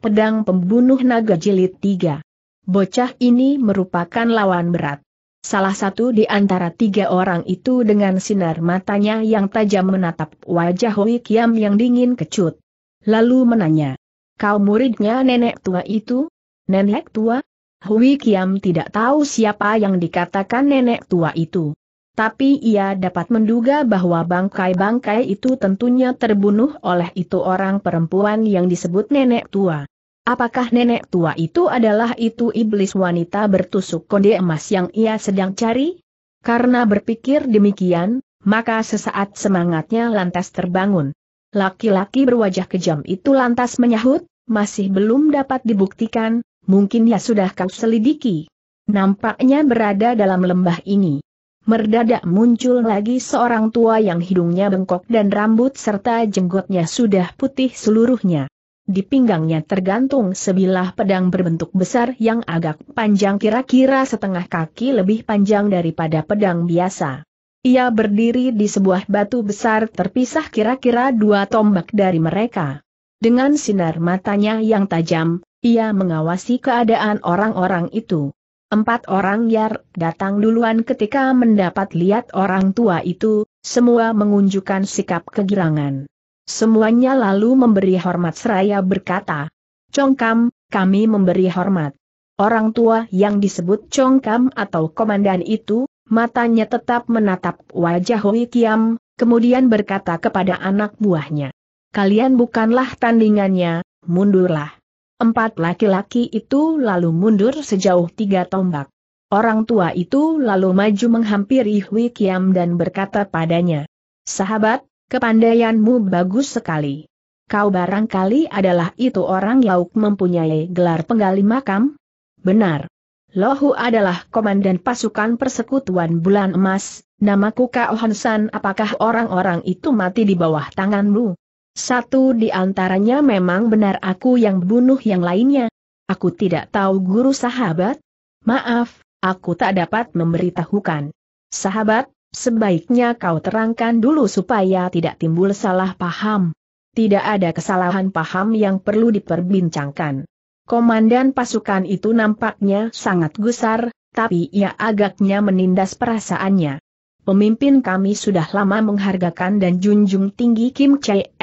Pedang Pembunuh Naga Jilid 3. Bocah ini merupakan lawan berat. Salah satu di antara tiga orang itu dengan sinar matanya yang tajam menatap wajah Hui Kiam yang dingin kecut. Lalu menanya, kau muridnya nenek tua itu? Nenek tua? Hui Kiam tidak tahu siapa yang dikatakan nenek tua itu. Tapi ia dapat menduga bahwa bangkai-bangkai itu tentunya terbunuh oleh itu orang perempuan yang disebut nenek tua. Apakah nenek tua itu adalah itu iblis wanita bertusuk kode emas yang ia sedang cari? Karena berpikir demikian, maka sesaat semangatnya lantas terbangun. Laki-laki berwajah kejam itu lantas menyahut, masih belum dapat dibuktikan, mungkin ya sudah kau selidiki. Nampaknya berada dalam lembah ini. Merdadak muncul lagi seorang tua yang hidungnya bengkok dan rambut serta jenggotnya sudah putih seluruhnya. Di pinggangnya tergantung sebilah pedang berbentuk besar yang agak panjang kira-kira setengah kaki lebih panjang daripada pedang biasa. Ia berdiri di sebuah batu besar terpisah kira-kira dua tombak dari mereka. Dengan sinar matanya yang tajam, ia mengawasi keadaan orang-orang itu. Empat orang Yar datang duluan ketika mendapat lihat orang tua itu, semua mengunjukkan sikap kegirangan. Semuanya lalu memberi hormat seraya berkata, Congkam, kami memberi hormat. Orang tua yang disebut Congkam atau komandan itu, matanya tetap menatap wajah Hui Kiam, kemudian berkata kepada anak buahnya. Kalian bukanlah tandingannya, mundurlah. Empat laki-laki itu lalu mundur sejauh tiga tombak. Orang tua itu lalu maju menghampiri Hui Kiam dan berkata padanya, Sahabat, Kepandaianmu bagus sekali. Kau barangkali adalah itu orang yang mempunyai gelar penggali makam? Benar. Lohu adalah komandan pasukan persekutuan bulan emas, namaku Kao Hansan apakah orang-orang itu mati di bawah tanganmu? Satu di antaranya memang benar aku yang bunuh yang lainnya. Aku tidak tahu guru sahabat. Maaf, aku tak dapat memberitahukan. Sahabat, Sebaiknya kau terangkan dulu supaya tidak timbul salah paham. Tidak ada kesalahan paham yang perlu diperbincangkan. Komandan pasukan itu nampaknya sangat gusar, tapi ia agaknya menindas perasaannya. Pemimpin kami sudah lama menghargakan dan junjung tinggi Kim Chae,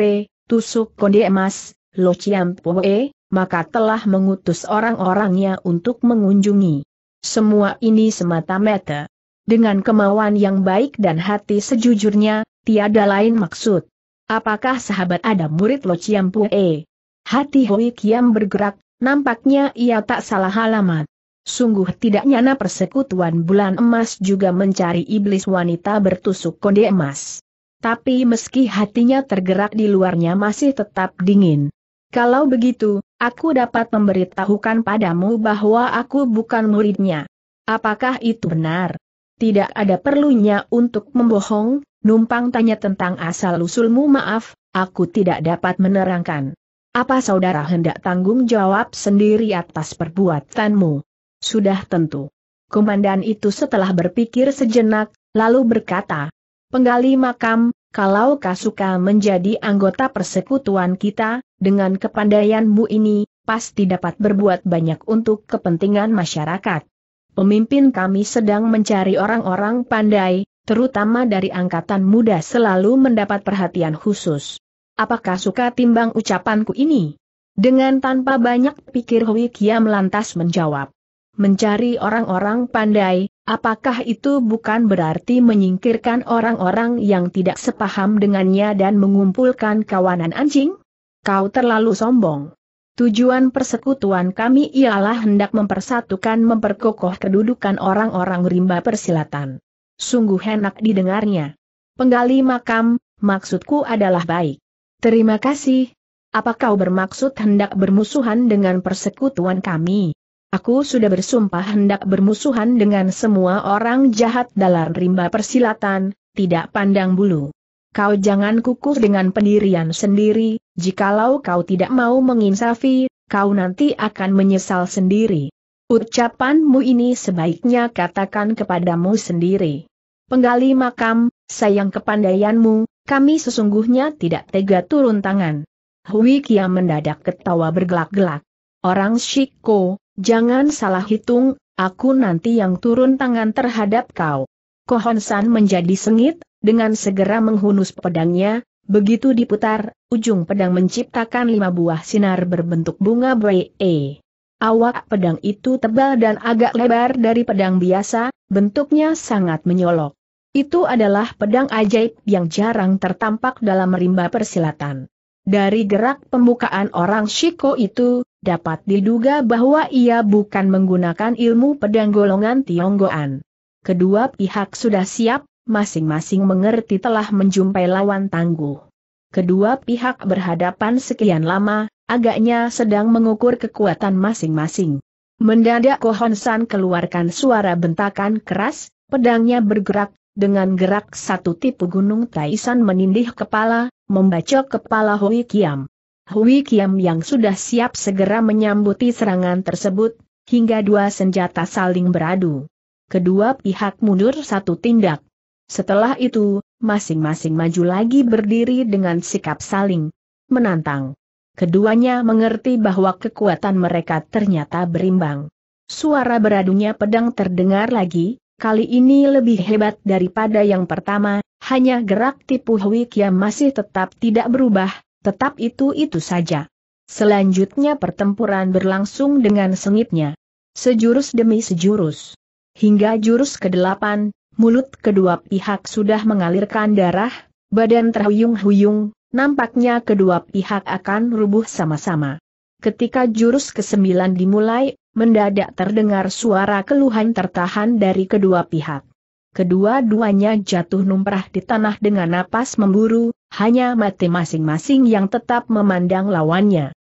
tusuk konde emas, Lo Chiam poe maka telah mengutus orang-orangnya untuk mengunjungi. Semua ini semata-mata dengan kemauan yang baik dan hati sejujurnya, tiada lain maksud. Apakah sahabat ada murid Lo Chiam Pue? Hati Hui Kiam bergerak, nampaknya ia tak salah alamat. Sungguh tidak nyana persekutuan bulan emas juga mencari iblis wanita bertusuk konde emas. Tapi meski hatinya tergerak di luarnya masih tetap dingin. Kalau begitu, aku dapat memberitahukan padamu bahwa aku bukan muridnya. Apakah itu benar? Tidak ada perlunya untuk membohong, numpang tanya tentang asal-usulmu maaf, aku tidak dapat menerangkan. Apa saudara hendak tanggung jawab sendiri atas perbuatanmu? Sudah tentu. Komandan itu setelah berpikir sejenak, lalu berkata, Penggali makam, kalau Kasuka menjadi anggota persekutuan kita, dengan kepandaianmu ini, pasti dapat berbuat banyak untuk kepentingan masyarakat pemimpin kami sedang mencari orang-orang pandai, terutama dari angkatan muda selalu mendapat perhatian khusus. Apakah suka timbang ucapanku ini? Dengan tanpa banyak pikir Hui Kiam lantas menjawab. Mencari orang-orang pandai, apakah itu bukan berarti menyingkirkan orang-orang yang tidak sepaham dengannya dan mengumpulkan kawanan anjing? Kau terlalu sombong. Tujuan persekutuan kami ialah hendak mempersatukan memperkokoh kedudukan orang-orang rimba persilatan. Sungguh enak didengarnya. Penggali makam, maksudku adalah baik. Terima kasih. Apa kau bermaksud hendak bermusuhan dengan persekutuan kami? Aku sudah bersumpah hendak bermusuhan dengan semua orang jahat dalam rimba persilatan, tidak pandang bulu kau jangan kukuh dengan pendirian sendiri, jikalau kau tidak mau menginsafi, kau nanti akan menyesal sendiri. Ucapanmu ini sebaiknya katakan kepadamu sendiri. Penggali makam, sayang kepandaianmu, kami sesungguhnya tidak tega turun tangan. Hui Kia mendadak ketawa bergelak-gelak. Orang Shiko, jangan salah hitung, aku nanti yang turun tangan terhadap kau. Kohon San menjadi sengit, dengan segera menghunus pedangnya, begitu diputar, ujung pedang menciptakan lima buah sinar berbentuk bunga bre. Awak pedang itu tebal dan agak lebar dari pedang biasa, bentuknya sangat menyolok. Itu adalah pedang ajaib yang jarang tertampak dalam rimba persilatan. Dari gerak pembukaan orang Shiko itu, dapat diduga bahwa ia bukan menggunakan ilmu pedang golongan Tionggoan. Kedua pihak sudah siap, masing-masing mengerti telah menjumpai lawan tangguh. Kedua pihak berhadapan sekian lama, agaknya sedang mengukur kekuatan masing-masing. Mendadak Kohonsan keluarkan suara bentakan keras, pedangnya bergerak, dengan gerak satu tipu gunung Taisan menindih kepala, membacok kepala Hui Kiam. Hui Kiam yang sudah siap segera menyambuti serangan tersebut, hingga dua senjata saling beradu. Kedua pihak mundur satu tindak. Setelah itu, masing-masing maju lagi berdiri dengan sikap saling menantang. Keduanya mengerti bahwa kekuatan mereka ternyata berimbang. Suara beradunya pedang terdengar lagi, kali ini lebih hebat daripada yang pertama, hanya gerak tipu Hui Kiam masih tetap tidak berubah, tetap itu-itu saja. Selanjutnya pertempuran berlangsung dengan sengitnya. Sejurus demi sejurus. Hingga jurus ke-8, mulut kedua pihak sudah mengalirkan darah, badan terhuyung-huyung, nampaknya kedua pihak akan rubuh sama-sama. Ketika jurus kesembilan dimulai, mendadak terdengar suara keluhan tertahan dari kedua pihak. Kedua-duanya jatuh numprah di tanah dengan napas memburu, hanya mati masing-masing yang tetap memandang lawannya.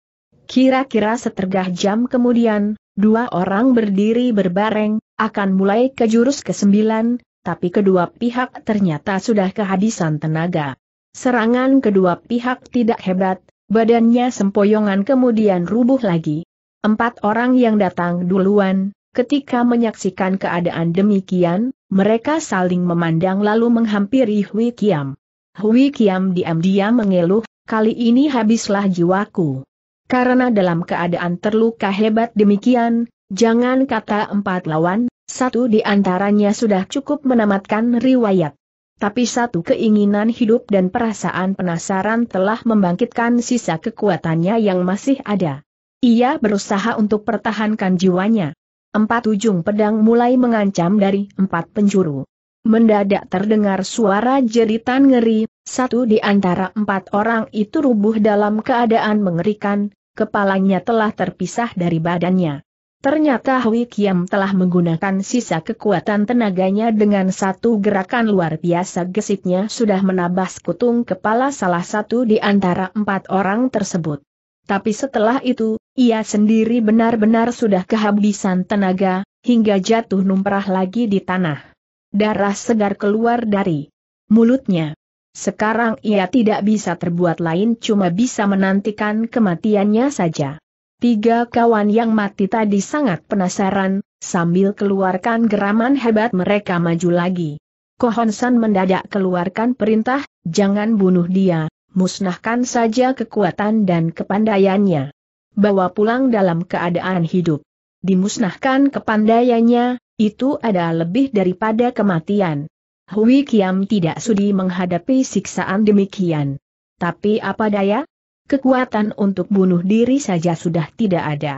Kira-kira setergah jam kemudian, dua orang berdiri berbareng, akan mulai ke jurus kesembilan, tapi kedua pihak ternyata sudah kehabisan tenaga. Serangan kedua pihak tidak hebat, badannya sempoyongan kemudian rubuh lagi. Empat orang yang datang duluan, ketika menyaksikan keadaan demikian, mereka saling memandang lalu menghampiri Hui Kiam. Hui Kiam diam-diam mengeluh, kali ini habislah jiwaku. Karena dalam keadaan terluka hebat demikian, jangan kata empat lawan, satu di antaranya sudah cukup menamatkan riwayat. Tapi satu keinginan hidup dan perasaan penasaran telah membangkitkan sisa kekuatannya yang masih ada. Ia berusaha untuk pertahankan jiwanya. Empat ujung pedang mulai mengancam dari empat penjuru. Mendadak terdengar suara jeritan ngeri, satu di antara empat orang itu rubuh dalam keadaan mengerikan, kepalanya telah terpisah dari badannya. Ternyata Hui Kiam telah menggunakan sisa kekuatan tenaganya dengan satu gerakan luar biasa gesitnya sudah menabas kutung kepala salah satu di antara empat orang tersebut. Tapi setelah itu, ia sendiri benar-benar sudah kehabisan tenaga, hingga jatuh numprah lagi di tanah. Darah segar keluar dari mulutnya. Sekarang ia tidak bisa terbuat lain cuma bisa menantikan kematiannya saja. Tiga kawan yang mati tadi sangat penasaran, sambil keluarkan geraman hebat mereka maju lagi. Kohonsan mendadak keluarkan perintah, jangan bunuh dia, musnahkan saja kekuatan dan kepandaiannya. Bawa pulang dalam keadaan hidup. Dimusnahkan kepandaiannya, itu ada lebih daripada kematian. Hui Kiam tidak sudi menghadapi siksaan demikian. Tapi apa daya, kekuatan untuk bunuh diri saja sudah tidak ada.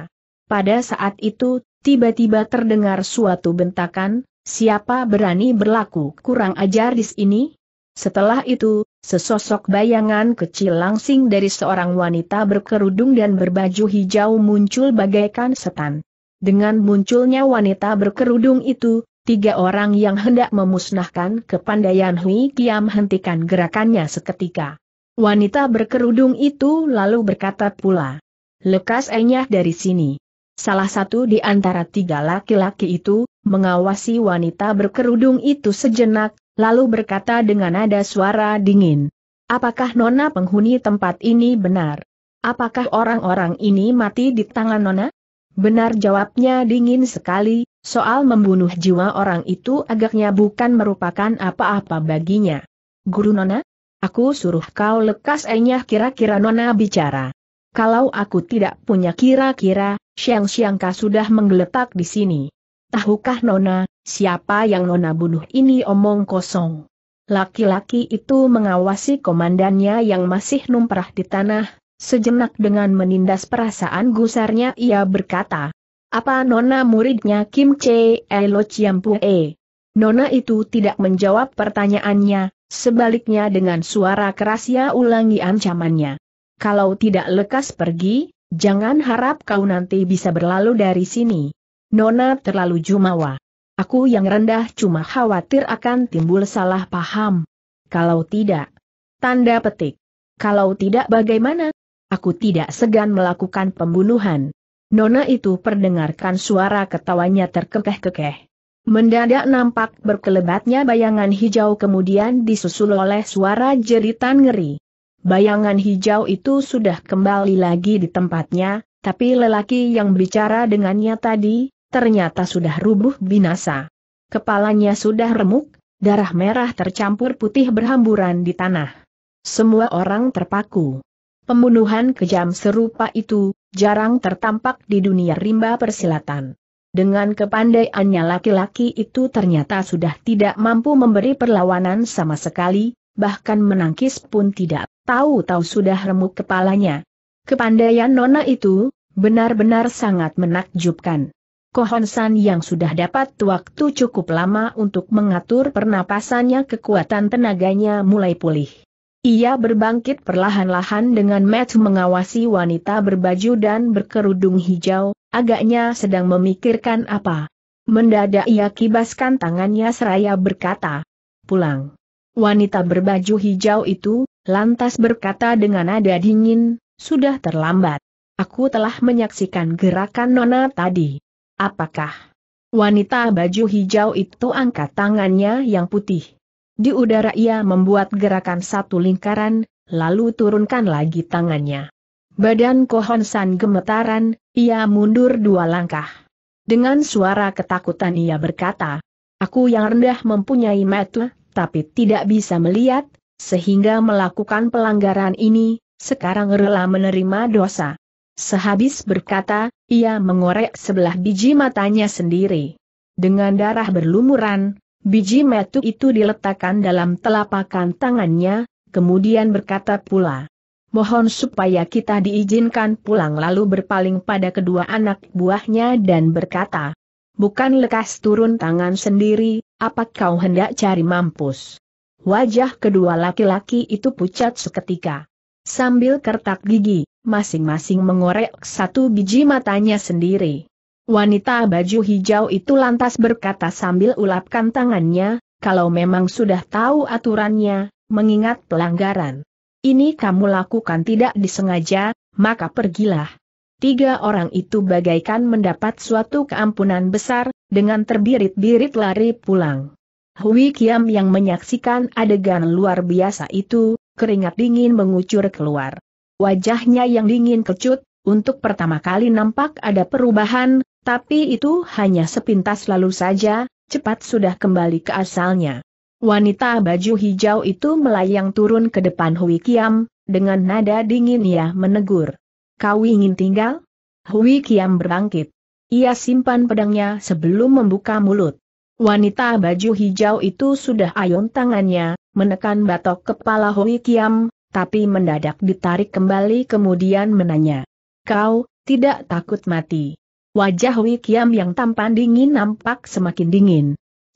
Pada saat itu, tiba-tiba terdengar suatu bentakan, siapa berani berlaku kurang ajar di sini? Setelah itu, sesosok bayangan kecil langsing dari seorang wanita berkerudung dan berbaju hijau muncul bagaikan setan. Dengan munculnya wanita berkerudung itu, Tiga orang yang hendak memusnahkan kepandaian Hui Kiam hentikan gerakannya seketika. Wanita berkerudung itu lalu berkata pula. Lekas enyah dari sini. Salah satu di antara tiga laki-laki itu, mengawasi wanita berkerudung itu sejenak, lalu berkata dengan nada suara dingin. Apakah nona penghuni tempat ini benar? Apakah orang-orang ini mati di tangan nona? Benar jawabnya dingin sekali, soal membunuh jiwa orang itu agaknya bukan merupakan apa-apa baginya. Guru nona, Aku suruh kau lekas enyah kira-kira Nona bicara. Kalau aku tidak punya kira-kira, siang-siangka sudah menggeletak di sini. Tahukah Nona, siapa yang Nona bunuh ini omong kosong. Laki-laki itu mengawasi komandannya yang masih numperah di tanah, sejenak dengan menindas perasaan gusarnya ia berkata, Apa Nona muridnya Kim Che Elo E. Nona itu tidak menjawab pertanyaannya, Sebaliknya dengan suara keras ia ulangi ancamannya. Kalau tidak lekas pergi, jangan harap kau nanti bisa berlalu dari sini. Nona terlalu jumawa. Aku yang rendah cuma khawatir akan timbul salah paham. Kalau tidak, tanda petik. Kalau tidak bagaimana? Aku tidak segan melakukan pembunuhan. Nona itu perdengarkan suara ketawanya terkekeh-kekeh. Mendadak nampak berkelebatnya bayangan hijau kemudian disusul oleh suara jeritan ngeri. Bayangan hijau itu sudah kembali lagi di tempatnya, tapi lelaki yang bicara dengannya tadi, ternyata sudah rubuh binasa. Kepalanya sudah remuk, darah merah tercampur putih berhamburan di tanah. Semua orang terpaku. Pembunuhan kejam serupa itu, jarang tertampak di dunia rimba persilatan. Dengan kepandaiannya laki-laki itu ternyata sudah tidak mampu memberi perlawanan sama sekali, bahkan menangkis pun tidak, tahu-tahu sudah remuk kepalanya. Kepandaian Nona itu, benar-benar sangat menakjubkan. Kohonsan yang sudah dapat waktu cukup lama untuk mengatur pernapasannya kekuatan tenaganya mulai pulih. Ia berbangkit perlahan-lahan dengan match mengawasi wanita berbaju dan berkerudung hijau, Agaknya sedang memikirkan apa. Mendadak ia kibaskan tangannya seraya berkata, pulang. Wanita berbaju hijau itu, lantas berkata dengan nada dingin, sudah terlambat. Aku telah menyaksikan gerakan Nona tadi. Apakah wanita baju hijau itu angkat tangannya yang putih? Di udara ia membuat gerakan satu lingkaran, lalu turunkan lagi tangannya. Badan Kohon gemetaran, ia mundur dua langkah. Dengan suara ketakutan ia berkata, Aku yang rendah mempunyai metu, tapi tidak bisa melihat, sehingga melakukan pelanggaran ini, sekarang rela menerima dosa. Sehabis berkata, ia mengorek sebelah biji matanya sendiri. Dengan darah berlumuran, biji metu itu diletakkan dalam telapakan tangannya, kemudian berkata pula, mohon supaya kita diizinkan pulang lalu berpaling pada kedua anak buahnya dan berkata, Bukan lekas turun tangan sendiri, apa kau hendak cari mampus? Wajah kedua laki-laki itu pucat seketika. Sambil kertak gigi, masing-masing mengorek satu biji matanya sendiri. Wanita baju hijau itu lantas berkata sambil ulapkan tangannya, kalau memang sudah tahu aturannya, mengingat pelanggaran ini kamu lakukan tidak disengaja, maka pergilah. Tiga orang itu bagaikan mendapat suatu keampunan besar, dengan terbirit-birit lari pulang. Hui Kiam yang menyaksikan adegan luar biasa itu, keringat dingin mengucur keluar. Wajahnya yang dingin kecut, untuk pertama kali nampak ada perubahan, tapi itu hanya sepintas lalu saja, cepat sudah kembali ke asalnya. Wanita baju hijau itu melayang turun ke depan Hui Kiam, dengan nada dingin ia menegur. Kau ingin tinggal? Hui Kiam berangkit. Ia simpan pedangnya sebelum membuka mulut. Wanita baju hijau itu sudah ayun tangannya, menekan batok kepala Hui Kiam, tapi mendadak ditarik kembali kemudian menanya. Kau, tidak takut mati. Wajah Hui Kiam yang tampan dingin nampak semakin dingin.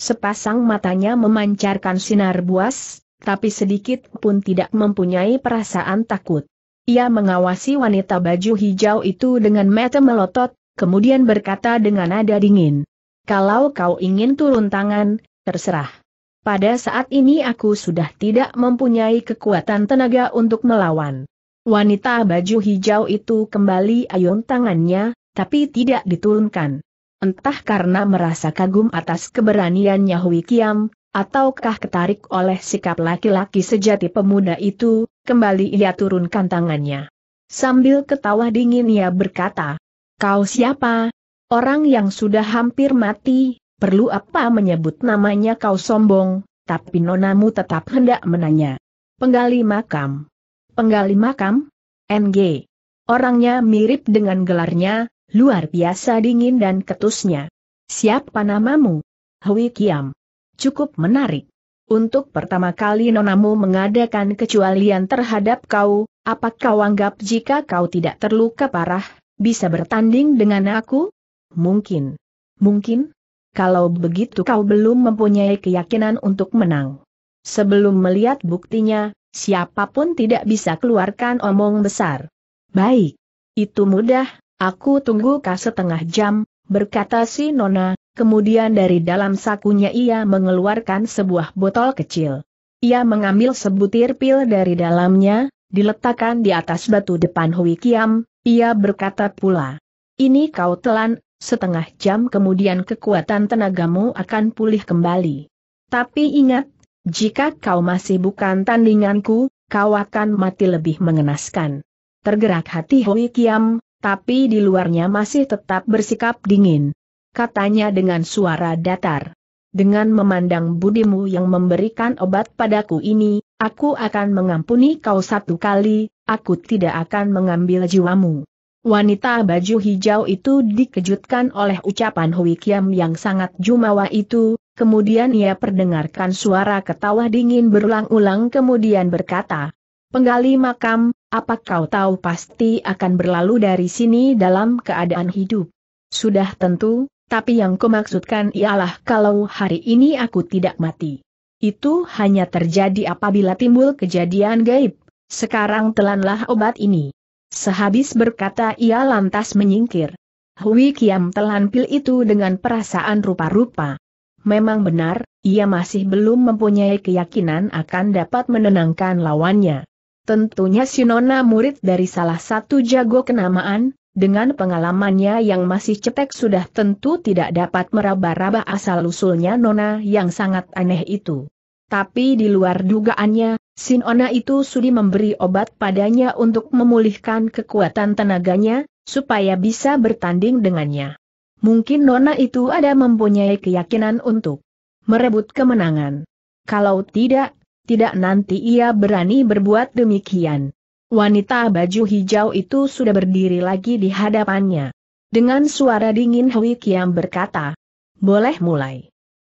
Sepasang matanya memancarkan sinar buas, tapi sedikit pun tidak mempunyai perasaan takut. Ia mengawasi wanita baju hijau itu dengan mata melotot, kemudian berkata dengan nada dingin. Kalau kau ingin turun tangan, terserah. Pada saat ini aku sudah tidak mempunyai kekuatan tenaga untuk melawan. Wanita baju hijau itu kembali ayun tangannya, tapi tidak diturunkan. Entah karena merasa kagum atas keberaniannya Hui Kiam, ataukah ketarik oleh sikap laki-laki sejati pemuda itu, kembali ia turunkan tangannya. Sambil ketawa dingin ia berkata, Kau siapa? Orang yang sudah hampir mati, perlu apa menyebut namanya kau sombong, tapi nonamu tetap hendak menanya. Penggali makam. Penggali makam? NG. Orangnya mirip dengan gelarnya, Luar biasa dingin dan ketusnya. Siapa namamu? Hui Kiam. Cukup menarik. Untuk pertama kali nonamu mengadakan kecualian terhadap kau, apa kau anggap jika kau tidak terluka parah, bisa bertanding dengan aku? Mungkin. Mungkin? Kalau begitu kau belum mempunyai keyakinan untuk menang. Sebelum melihat buktinya, siapapun tidak bisa keluarkan omong besar. Baik. Itu mudah, Aku tunggu kah setengah jam, berkata si Nona, kemudian dari dalam sakunya ia mengeluarkan sebuah botol kecil. Ia mengambil sebutir pil dari dalamnya, diletakkan di atas batu depan Hui Kiam, ia berkata pula. Ini kau telan, setengah jam kemudian kekuatan tenagamu akan pulih kembali. Tapi ingat, jika kau masih bukan tandinganku, kau akan mati lebih mengenaskan. Tergerak hati Hui Kiam, tapi di luarnya masih tetap bersikap dingin. Katanya dengan suara datar. Dengan memandang budimu yang memberikan obat padaku ini, aku akan mengampuni kau satu kali, aku tidak akan mengambil jiwamu. Wanita baju hijau itu dikejutkan oleh ucapan Hui Kiam yang sangat jumawa itu, kemudian ia perdengarkan suara ketawa dingin berulang-ulang kemudian berkata, Penggali makam, apa kau tahu pasti akan berlalu dari sini dalam keadaan hidup? Sudah tentu, tapi yang kumaksudkan ialah kalau hari ini aku tidak mati. Itu hanya terjadi apabila timbul kejadian gaib. Sekarang telanlah obat ini. Sehabis berkata ia lantas menyingkir. Hui Kiam telan pil itu dengan perasaan rupa-rupa. Memang benar, ia masih belum mempunyai keyakinan akan dapat menenangkan lawannya. Tentunya Sinona murid dari salah satu jago kenamaan, dengan pengalamannya yang masih cetek sudah tentu tidak dapat meraba-raba asal-usulnya Nona yang sangat aneh itu. Tapi di luar dugaannya, Sinona itu sudi memberi obat padanya untuk memulihkan kekuatan tenaganya, supaya bisa bertanding dengannya. Mungkin Nona itu ada mempunyai keyakinan untuk merebut kemenangan. Kalau tidak, tidak nanti ia berani berbuat demikian. Wanita baju hijau itu sudah berdiri lagi di hadapannya. Dengan suara dingin Hui Kiam berkata, boleh mulai.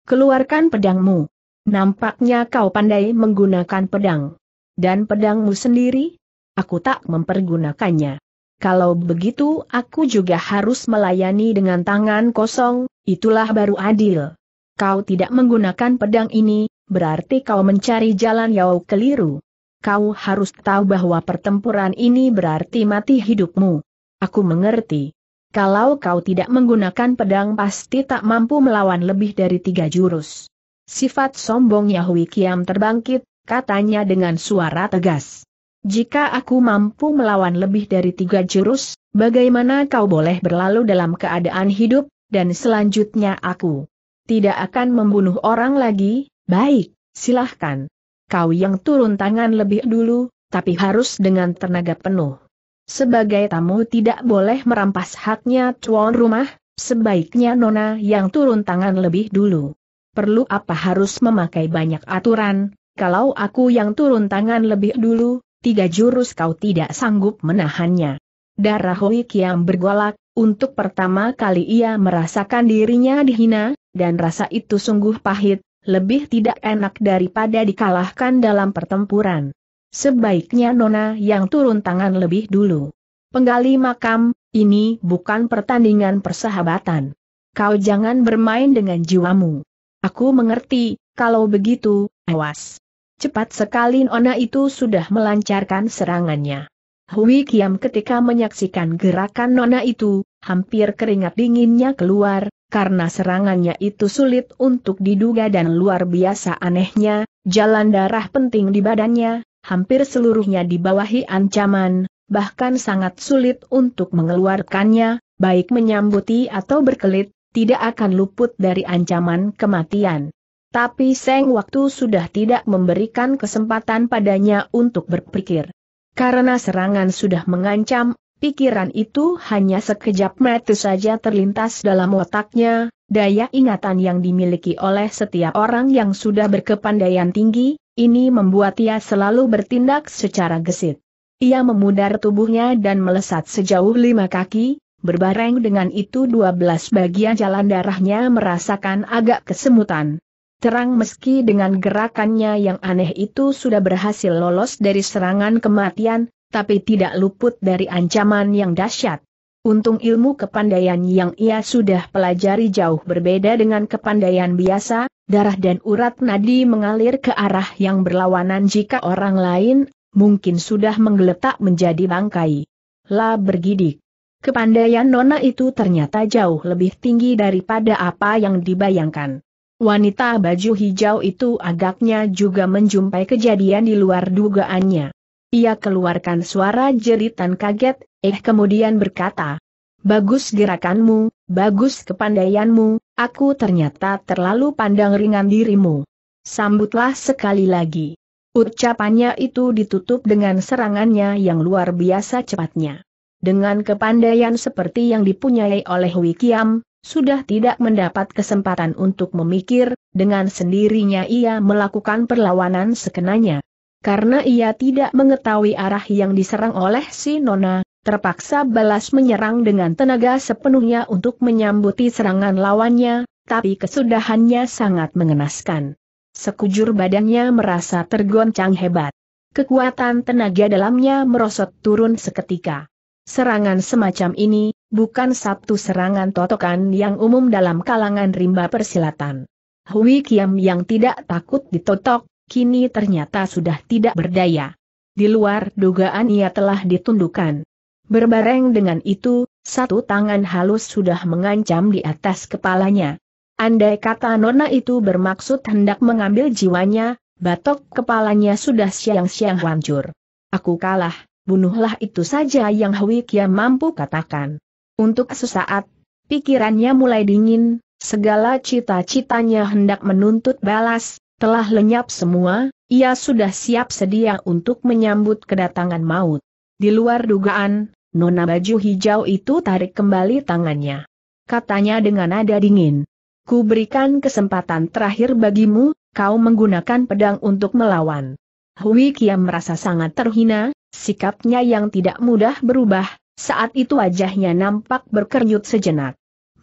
Keluarkan pedangmu. Nampaknya kau pandai menggunakan pedang. Dan pedangmu sendiri? Aku tak mempergunakannya. Kalau begitu aku juga harus melayani dengan tangan kosong, itulah baru adil. Kau tidak menggunakan pedang ini, berarti kau mencari jalan yang keliru. Kau harus tahu bahwa pertempuran ini berarti mati hidupmu. Aku mengerti. Kalau kau tidak menggunakan pedang pasti tak mampu melawan lebih dari tiga jurus. Sifat sombongnya Yahui Kiam terbangkit, katanya dengan suara tegas. Jika aku mampu melawan lebih dari tiga jurus, bagaimana kau boleh berlalu dalam keadaan hidup, dan selanjutnya aku tidak akan membunuh orang lagi, Baik, silahkan. Kau yang turun tangan lebih dulu, tapi harus dengan tenaga penuh. Sebagai tamu tidak boleh merampas haknya tuan rumah, sebaiknya Nona yang turun tangan lebih dulu. Perlu apa harus memakai banyak aturan, kalau aku yang turun tangan lebih dulu, tiga jurus kau tidak sanggup menahannya. Darah Hui Kiam bergolak, untuk pertama kali ia merasakan dirinya dihina, dan rasa itu sungguh pahit, lebih tidak enak daripada dikalahkan dalam pertempuran. Sebaiknya Nona yang turun tangan lebih dulu. Penggali makam, ini bukan pertandingan persahabatan. Kau jangan bermain dengan jiwamu. Aku mengerti, kalau begitu, awas. Cepat sekali Nona itu sudah melancarkan serangannya. Hui Kiam ketika menyaksikan gerakan Nona itu, hampir keringat dinginnya keluar, karena serangannya itu sulit untuk diduga dan luar biasa anehnya, jalan darah penting di badannya, hampir seluruhnya dibawahi ancaman, bahkan sangat sulit untuk mengeluarkannya, baik menyambuti atau berkelit, tidak akan luput dari ancaman kematian. Tapi Seng waktu sudah tidak memberikan kesempatan padanya untuk berpikir. Karena serangan sudah mengancam, Pikiran itu hanya sekejap mati saja terlintas dalam otaknya, daya ingatan yang dimiliki oleh setiap orang yang sudah berkepandaian tinggi, ini membuat ia selalu bertindak secara gesit. Ia memudar tubuhnya dan melesat sejauh lima kaki, berbareng dengan itu dua belas bagian jalan darahnya merasakan agak kesemutan. Terang meski dengan gerakannya yang aneh itu sudah berhasil lolos dari serangan kematian, tapi tidak luput dari ancaman yang dahsyat. Untung ilmu kepandaian yang ia sudah pelajari jauh berbeda dengan kepandaian biasa, darah dan urat nadi mengalir ke arah yang berlawanan jika orang lain, mungkin sudah menggeletak menjadi bangkai. La bergidik. Kepandaian Nona itu ternyata jauh lebih tinggi daripada apa yang dibayangkan. Wanita baju hijau itu agaknya juga menjumpai kejadian di luar dugaannya. Ia keluarkan suara jeritan kaget, eh kemudian berkata, Bagus gerakanmu, bagus kepandaianmu, aku ternyata terlalu pandang ringan dirimu. Sambutlah sekali lagi. Ucapannya itu ditutup dengan serangannya yang luar biasa cepatnya. Dengan kepandaian seperti yang dipunyai oleh Wikiam, sudah tidak mendapat kesempatan untuk memikir, dengan sendirinya ia melakukan perlawanan sekenanya karena ia tidak mengetahui arah yang diserang oleh si Nona, terpaksa balas menyerang dengan tenaga sepenuhnya untuk menyambuti serangan lawannya, tapi kesudahannya sangat mengenaskan. Sekujur badannya merasa tergoncang hebat. Kekuatan tenaga dalamnya merosot turun seketika. Serangan semacam ini, bukan satu serangan totokan yang umum dalam kalangan rimba persilatan. Hui Kiam yang tidak takut ditotok, kini ternyata sudah tidak berdaya. Di luar dugaan ia telah ditundukkan. Berbareng dengan itu, satu tangan halus sudah mengancam di atas kepalanya. Andai kata nona itu bermaksud hendak mengambil jiwanya, batok kepalanya sudah siang-siang hancur. Aku kalah, bunuhlah itu saja yang Hui Kia mampu katakan. Untuk sesaat, pikirannya mulai dingin, segala cita-citanya hendak menuntut balas, telah lenyap semua, ia sudah siap sedia untuk menyambut kedatangan maut. Di luar dugaan, nona baju hijau itu tarik kembali tangannya. Katanya dengan nada dingin. Ku berikan kesempatan terakhir bagimu, kau menggunakan pedang untuk melawan. Hui Kiam merasa sangat terhina, sikapnya yang tidak mudah berubah, saat itu wajahnya nampak berkerut sejenak.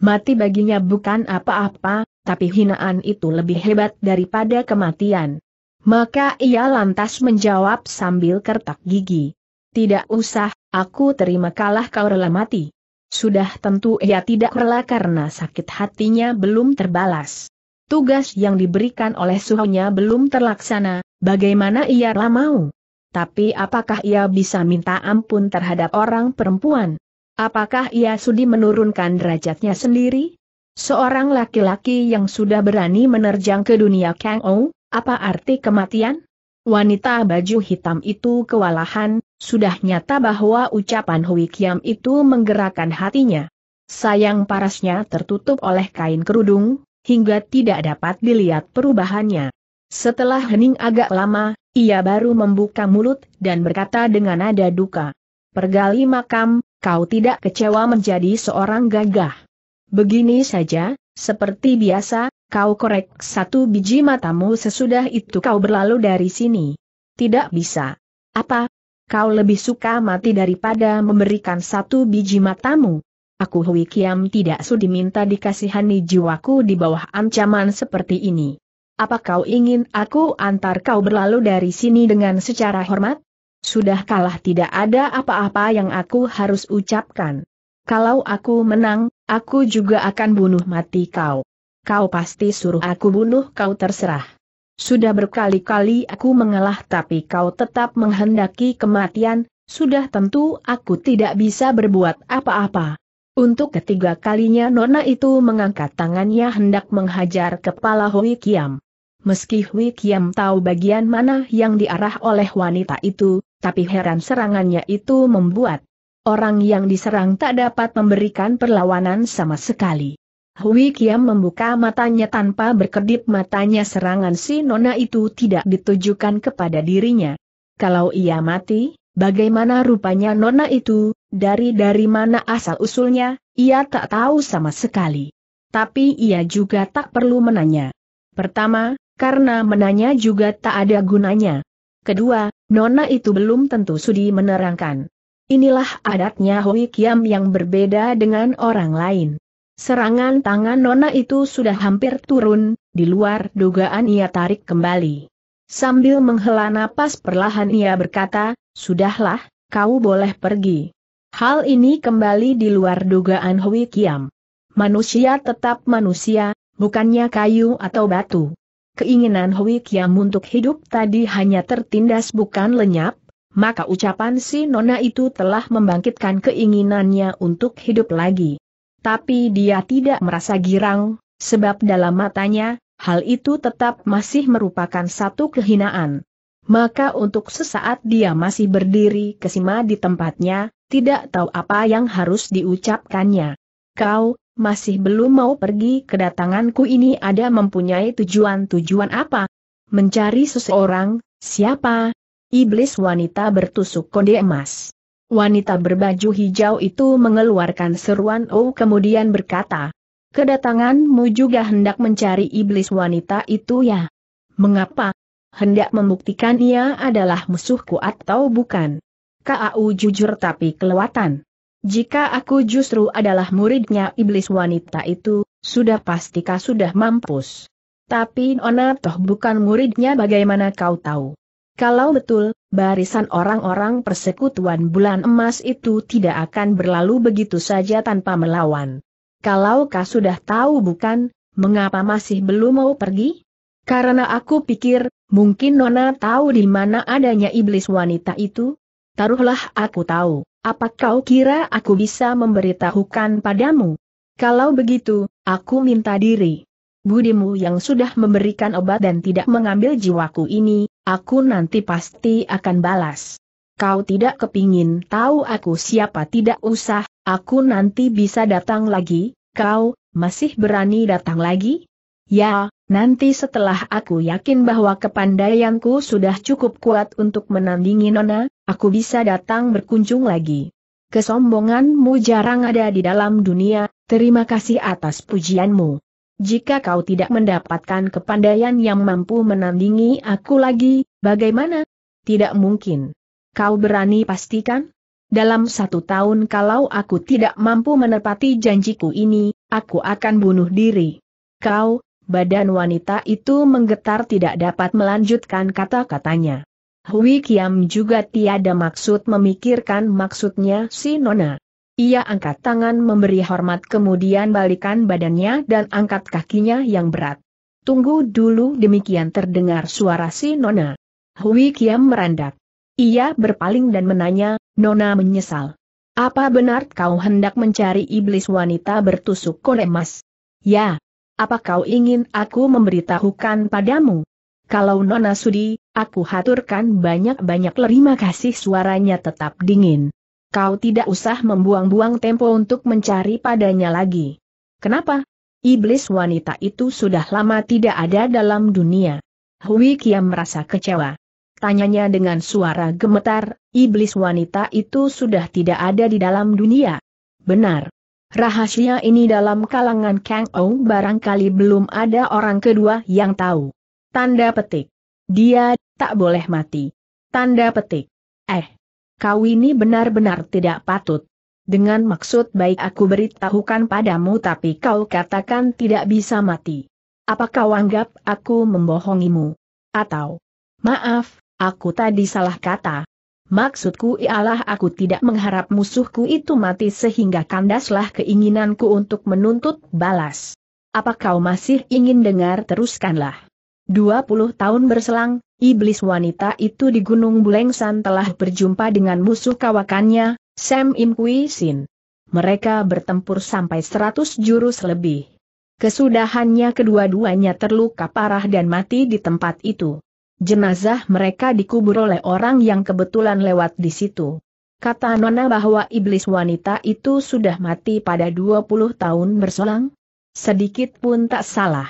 Mati baginya bukan apa-apa, tapi hinaan itu lebih hebat daripada kematian. Maka ia lantas menjawab sambil kertak gigi. Tidak usah, aku terima kalah kau rela mati. Sudah tentu ia tidak rela karena sakit hatinya belum terbalas. Tugas yang diberikan oleh suhunya belum terlaksana, bagaimana ia rela mau? Tapi apakah ia bisa minta ampun terhadap orang perempuan? Apakah ia sudi menurunkan derajatnya sendiri? Seorang laki-laki yang sudah berani menerjang ke dunia Kang Ou, apa arti kematian? Wanita baju hitam itu kewalahan, sudah nyata bahwa ucapan Hui Kiam itu menggerakkan hatinya. Sayang parasnya tertutup oleh kain kerudung, hingga tidak dapat dilihat perubahannya. Setelah hening agak lama, ia baru membuka mulut dan berkata dengan nada duka. Pergali makam, kau tidak kecewa menjadi seorang gagah. Begini saja, seperti biasa, kau korek satu biji matamu sesudah itu kau berlalu dari sini. Tidak bisa. Apa? Kau lebih suka mati daripada memberikan satu biji matamu. Aku Hui Kiam tidak sudi minta dikasihani jiwaku di bawah ancaman seperti ini. Apa kau ingin aku antar kau berlalu dari sini dengan secara hormat? Sudah kalah tidak ada apa-apa yang aku harus ucapkan. Kalau aku menang, aku juga akan bunuh mati kau. Kau pasti suruh aku bunuh kau terserah. Sudah berkali-kali aku mengalah tapi kau tetap menghendaki kematian, sudah tentu aku tidak bisa berbuat apa-apa. Untuk ketiga kalinya Nona itu mengangkat tangannya hendak menghajar kepala Hui Kiam. Meski Hui Kiam tahu bagian mana yang diarah oleh wanita itu, tapi heran serangannya itu membuat Orang yang diserang tak dapat memberikan perlawanan sama sekali. Hui Kiam membuka matanya tanpa berkedip matanya serangan si nona itu tidak ditujukan kepada dirinya. Kalau ia mati, bagaimana rupanya nona itu, dari dari mana asal-usulnya, ia tak tahu sama sekali. Tapi ia juga tak perlu menanya. Pertama, karena menanya juga tak ada gunanya. Kedua, nona itu belum tentu sudi menerangkan. Inilah adatnya Hui Kiam yang berbeda dengan orang lain. Serangan tangan Nona itu sudah hampir turun, di luar dugaan ia tarik kembali. Sambil menghela napas perlahan ia berkata, Sudahlah, kau boleh pergi. Hal ini kembali di luar dugaan Hui Kiam. Manusia tetap manusia, bukannya kayu atau batu. Keinginan Hui Kiam untuk hidup tadi hanya tertindas bukan lenyap, maka ucapan si nona itu telah membangkitkan keinginannya untuk hidup lagi. Tapi dia tidak merasa girang, sebab dalam matanya, hal itu tetap masih merupakan satu kehinaan. Maka untuk sesaat dia masih berdiri kesima di tempatnya, tidak tahu apa yang harus diucapkannya. Kau, masih belum mau pergi kedatanganku ini ada mempunyai tujuan-tujuan apa? Mencari seseorang, siapa, iblis wanita bertusuk kode emas. Wanita berbaju hijau itu mengeluarkan seruan Oh kemudian berkata, Kedatanganmu juga hendak mencari iblis wanita itu ya? Mengapa? Hendak membuktikan ia adalah musuhku atau bukan? Kau jujur tapi kelewatan. Jika aku justru adalah muridnya iblis wanita itu, sudah pastikah sudah mampus. Tapi Nona toh bukan muridnya bagaimana kau tahu? Kalau betul, barisan orang-orang persekutuan bulan emas itu tidak akan berlalu begitu saja tanpa melawan. Kalau kau sudah tahu bukan, mengapa masih belum mau pergi? Karena aku pikir, mungkin Nona tahu di mana adanya iblis wanita itu? Taruhlah aku tahu, apa kau kira aku bisa memberitahukan padamu? Kalau begitu, aku minta diri budimu yang sudah memberikan obat dan tidak mengambil jiwaku ini, aku nanti pasti akan balas. Kau tidak kepingin tahu aku siapa tidak usah, aku nanti bisa datang lagi, kau, masih berani datang lagi? Ya, nanti setelah aku yakin bahwa kepandaianku sudah cukup kuat untuk menandingi Nona, aku bisa datang berkunjung lagi. Kesombonganmu jarang ada di dalam dunia, terima kasih atas pujianmu. Jika kau tidak mendapatkan kepandaian yang mampu menandingi aku lagi, bagaimana? Tidak mungkin. Kau berani pastikan? Dalam satu tahun kalau aku tidak mampu menepati janjiku ini, aku akan bunuh diri. Kau, badan wanita itu menggetar tidak dapat melanjutkan kata-katanya. Hui Kiam juga tiada maksud memikirkan maksudnya si Nona. Ia angkat tangan memberi hormat kemudian balikan badannya dan angkat kakinya yang berat. Tunggu dulu demikian terdengar suara si Nona. Hui Kiam merandak. Ia berpaling dan menanya, Nona menyesal. Apa benar kau hendak mencari iblis wanita bertusuk kolemas? Ya. Apa kau ingin aku memberitahukan padamu? Kalau Nona sudi, aku haturkan banyak-banyak terima kasih suaranya tetap dingin. Kau tidak usah membuang-buang tempo untuk mencari padanya lagi. Kenapa? Iblis wanita itu sudah lama tidak ada dalam dunia. Hui Kiam merasa kecewa. Tanyanya dengan suara gemetar, iblis wanita itu sudah tidak ada di dalam dunia. Benar. Rahasia ini dalam kalangan Kang Ou barangkali belum ada orang kedua yang tahu. Tanda petik. Dia tak boleh mati. Tanda petik. Eh, Kau ini benar-benar tidak patut. Dengan maksud baik aku beritahukan padamu tapi kau katakan tidak bisa mati. Apa kau anggap aku membohongimu? Atau, maaf, aku tadi salah kata. Maksudku ialah aku tidak mengharap musuhku itu mati sehingga kandaslah keinginanku untuk menuntut balas. Apa kau masih ingin dengar teruskanlah. 20 tahun berselang, Iblis wanita itu di Gunung Bulengsan telah berjumpa dengan musuh kawakannya, Sam Im Kui Sin. Mereka bertempur sampai 100 jurus lebih. Kesudahannya kedua-duanya terluka parah dan mati di tempat itu. Jenazah mereka dikubur oleh orang yang kebetulan lewat di situ. Kata Nona bahwa iblis wanita itu sudah mati pada 20 tahun berselang? Sedikit pun tak salah.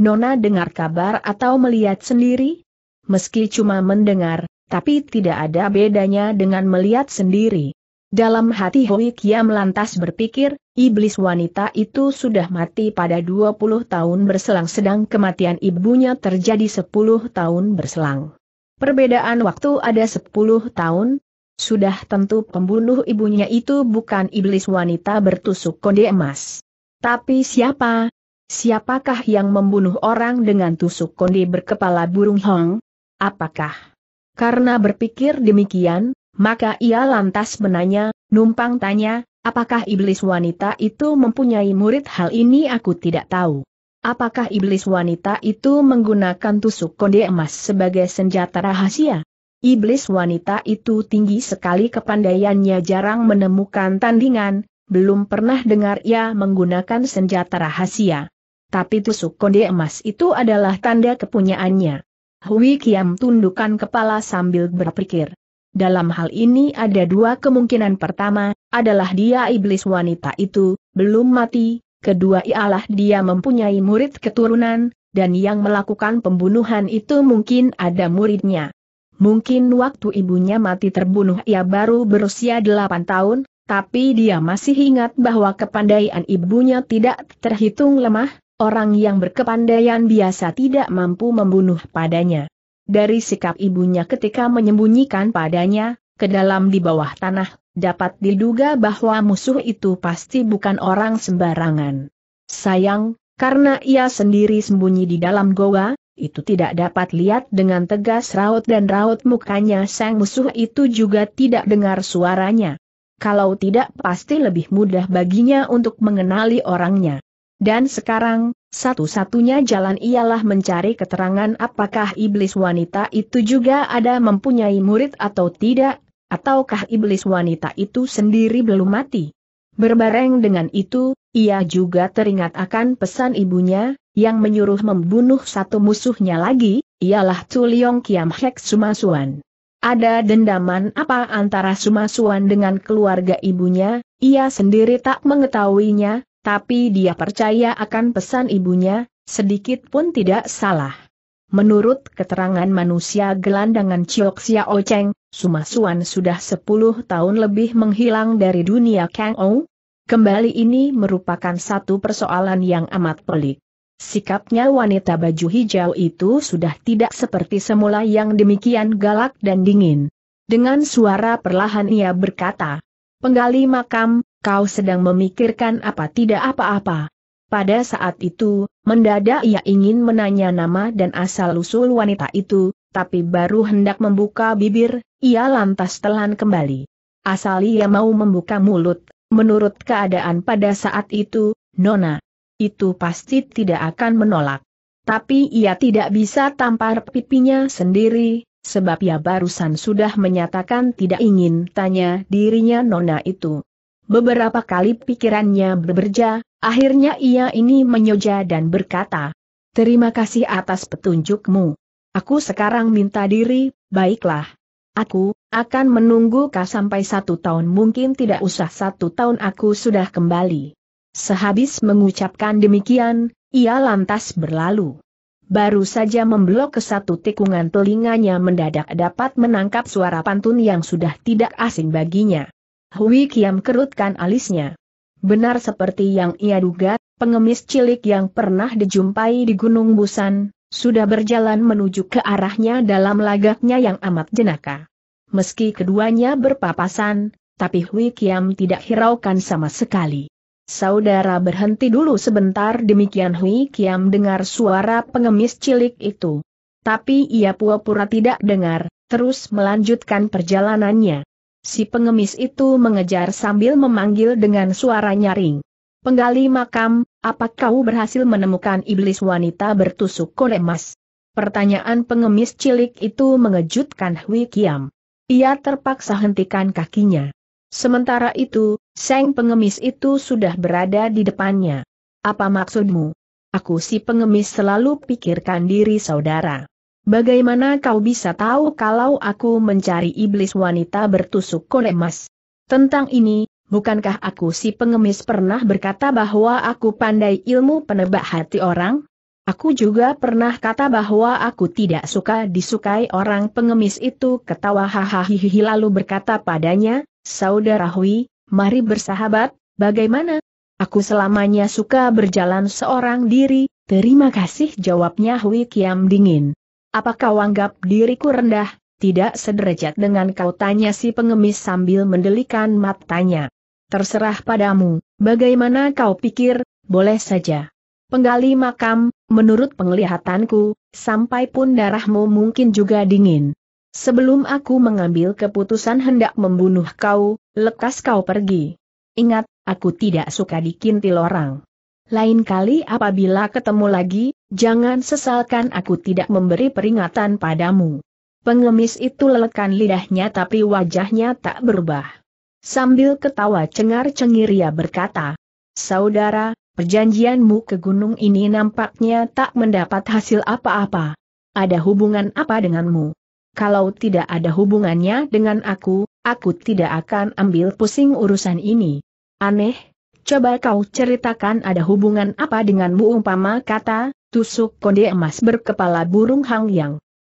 Nona dengar kabar atau melihat sendiri? meski cuma mendengar, tapi tidak ada bedanya dengan melihat sendiri. Dalam hati Hoi Kiam lantas berpikir, iblis wanita itu sudah mati pada 20 tahun berselang sedang kematian ibunya terjadi 10 tahun berselang. Perbedaan waktu ada 10 tahun, sudah tentu pembunuh ibunya itu bukan iblis wanita bertusuk konde emas. Tapi siapa? Siapakah yang membunuh orang dengan tusuk konde berkepala burung hong? apakah? Karena berpikir demikian, maka ia lantas menanya, numpang tanya, apakah iblis wanita itu mempunyai murid hal ini aku tidak tahu. Apakah iblis wanita itu menggunakan tusuk konde emas sebagai senjata rahasia? Iblis wanita itu tinggi sekali kepandaiannya jarang menemukan tandingan, belum pernah dengar ia menggunakan senjata rahasia. Tapi tusuk konde emas itu adalah tanda kepunyaannya. Hui Kiam tundukkan kepala sambil berpikir. Dalam hal ini ada dua kemungkinan pertama, adalah dia iblis wanita itu, belum mati, kedua ialah dia mempunyai murid keturunan, dan yang melakukan pembunuhan itu mungkin ada muridnya. Mungkin waktu ibunya mati terbunuh ia baru berusia 8 tahun, tapi dia masih ingat bahwa kepandaian ibunya tidak terhitung lemah, orang yang berkepandaian biasa tidak mampu membunuh padanya. Dari sikap ibunya ketika menyembunyikan padanya, ke dalam di bawah tanah, dapat diduga bahwa musuh itu pasti bukan orang sembarangan. Sayang, karena ia sendiri sembunyi di dalam goa, itu tidak dapat lihat dengan tegas raut dan raut mukanya sang musuh itu juga tidak dengar suaranya. Kalau tidak pasti lebih mudah baginya untuk mengenali orangnya. Dan sekarang, satu-satunya jalan ialah mencari keterangan apakah iblis wanita itu juga ada mempunyai murid atau tidak, ataukah iblis wanita itu sendiri belum mati. Berbareng dengan itu, ia juga teringat akan pesan ibunya, yang menyuruh membunuh satu musuhnya lagi, ialah Tuliong Kiam Hek Sumasuan. Ada dendaman apa antara Sumasuan dengan keluarga ibunya, ia sendiri tak mengetahuinya, tapi dia percaya akan pesan ibunya, sedikit pun tidak salah. Menurut keterangan manusia gelandangan Chiok Xiao Cheng, Sumasuan sudah 10 tahun lebih menghilang dari dunia Kang Ou. Kembali ini merupakan satu persoalan yang amat pelik. Sikapnya wanita baju hijau itu sudah tidak seperti semula yang demikian galak dan dingin. Dengan suara perlahan ia berkata, penggali makam, kau sedang memikirkan apa tidak apa-apa. Pada saat itu, mendadak ia ingin menanya nama dan asal-usul wanita itu, tapi baru hendak membuka bibir, ia lantas telan kembali. Asal ia mau membuka mulut, menurut keadaan pada saat itu, Nona, itu pasti tidak akan menolak. Tapi ia tidak bisa tampar pipinya sendiri, sebab ia barusan sudah menyatakan tidak ingin tanya dirinya Nona itu. Beberapa kali pikirannya berberja, akhirnya ia ini menyoja dan berkata, Terima kasih atas petunjukmu. Aku sekarang minta diri, baiklah. Aku, akan menunggu kau sampai satu tahun mungkin tidak usah satu tahun aku sudah kembali. Sehabis mengucapkan demikian, ia lantas berlalu. Baru saja memblok ke satu tikungan telinganya mendadak dapat menangkap suara pantun yang sudah tidak asing baginya. Hui Kiam kerutkan alisnya. Benar seperti yang ia duga, pengemis cilik yang pernah dijumpai di Gunung Busan, sudah berjalan menuju ke arahnya dalam lagaknya yang amat jenaka. Meski keduanya berpapasan, tapi Hui Kiam tidak hiraukan sama sekali. Saudara berhenti dulu sebentar demikian Hui Kiam dengar suara pengemis cilik itu. Tapi ia pura-pura tidak dengar, terus melanjutkan perjalanannya. Si pengemis itu mengejar sambil memanggil dengan suara nyaring. Penggali makam, apakah kau berhasil menemukan iblis wanita bertusuk kole emas? Pertanyaan pengemis cilik itu mengejutkan Hui Kiam. Ia terpaksa hentikan kakinya. Sementara itu, Seng pengemis itu sudah berada di depannya. Apa maksudmu? Aku si pengemis selalu pikirkan diri saudara. Bagaimana kau bisa tahu kalau aku mencari iblis wanita bertusuk kone emas? Tentang ini, bukankah aku si pengemis pernah berkata bahwa aku pandai ilmu penebak hati orang? Aku juga pernah kata bahwa aku tidak suka disukai orang pengemis itu ketawa hahaha lalu berkata padanya, Saudara Hui, mari bersahabat, bagaimana? Aku selamanya suka berjalan seorang diri, terima kasih jawabnya Hui Kiam dingin. Apakah kau anggap diriku rendah? Tidak sederajat dengan kau tanya si pengemis sambil mendelikan matanya. Terserah padamu, bagaimana kau pikir, boleh saja. Penggali makam, menurut penglihatanku, sampai pun darahmu mungkin juga dingin. Sebelum aku mengambil keputusan hendak membunuh kau, lekas kau pergi. Ingat, aku tidak suka dikintil orang. Lain kali apabila ketemu lagi, Jangan sesalkan aku tidak memberi peringatan padamu. Pengemis itu lelekan lidahnya tapi wajahnya tak berubah. Sambil ketawa cengar-cengir ia berkata, Saudara, perjanjianmu ke gunung ini nampaknya tak mendapat hasil apa-apa. Ada hubungan apa denganmu? Kalau tidak ada hubungannya dengan aku, aku tidak akan ambil pusing urusan ini. Aneh, coba kau ceritakan ada hubungan apa denganmu umpama kata, tusuk konde emas berkepala burung hang yang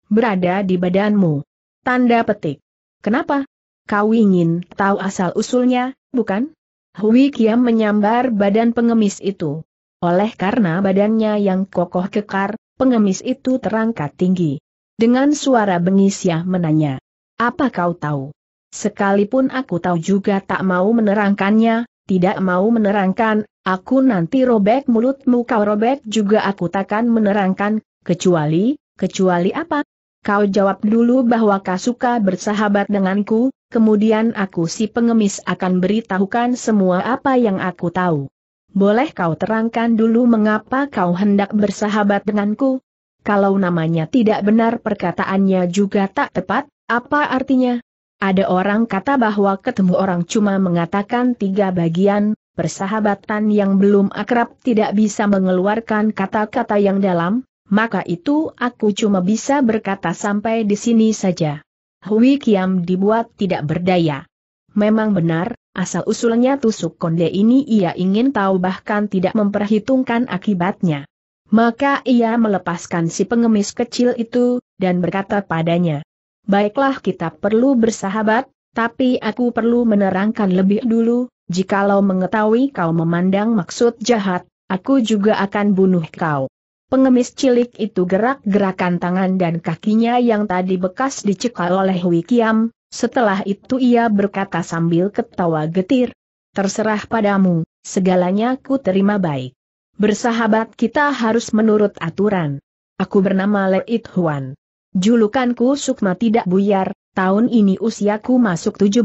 berada di badanmu. Tanda petik. Kenapa? Kau ingin tahu asal-usulnya, bukan? Hui Kiam menyambar badan pengemis itu. Oleh karena badannya yang kokoh kekar, pengemis itu terangkat tinggi. Dengan suara bengis ya menanya. Apa kau tahu? Sekalipun aku tahu juga tak mau menerangkannya, tidak mau menerangkan Aku nanti robek mulutmu kau robek juga aku takkan menerangkan, kecuali, kecuali apa? Kau jawab dulu bahwa kau suka bersahabat denganku, kemudian aku si pengemis akan beritahukan semua apa yang aku tahu. Boleh kau terangkan dulu mengapa kau hendak bersahabat denganku? Kalau namanya tidak benar perkataannya juga tak tepat, apa artinya? Ada orang kata bahwa ketemu orang cuma mengatakan tiga bagian, persahabatan yang belum akrab tidak bisa mengeluarkan kata-kata yang dalam, maka itu aku cuma bisa berkata sampai di sini saja. Hui Kiam dibuat tidak berdaya. Memang benar, asal-usulnya tusuk konde ini ia ingin tahu bahkan tidak memperhitungkan akibatnya. Maka ia melepaskan si pengemis kecil itu, dan berkata padanya, Baiklah kita perlu bersahabat, tapi aku perlu menerangkan lebih dulu, jikalau mengetahui kau memandang maksud jahat, aku juga akan bunuh kau. Pengemis cilik itu gerak-gerakan tangan dan kakinya yang tadi bekas dicekal oleh Wikiam, setelah itu ia berkata sambil ketawa getir, Terserah padamu, segalanya ku terima baik. Bersahabat kita harus menurut aturan. Aku bernama Leit Huan. Julukanku Sukma tidak buyar, tahun ini usiaku masuk 17.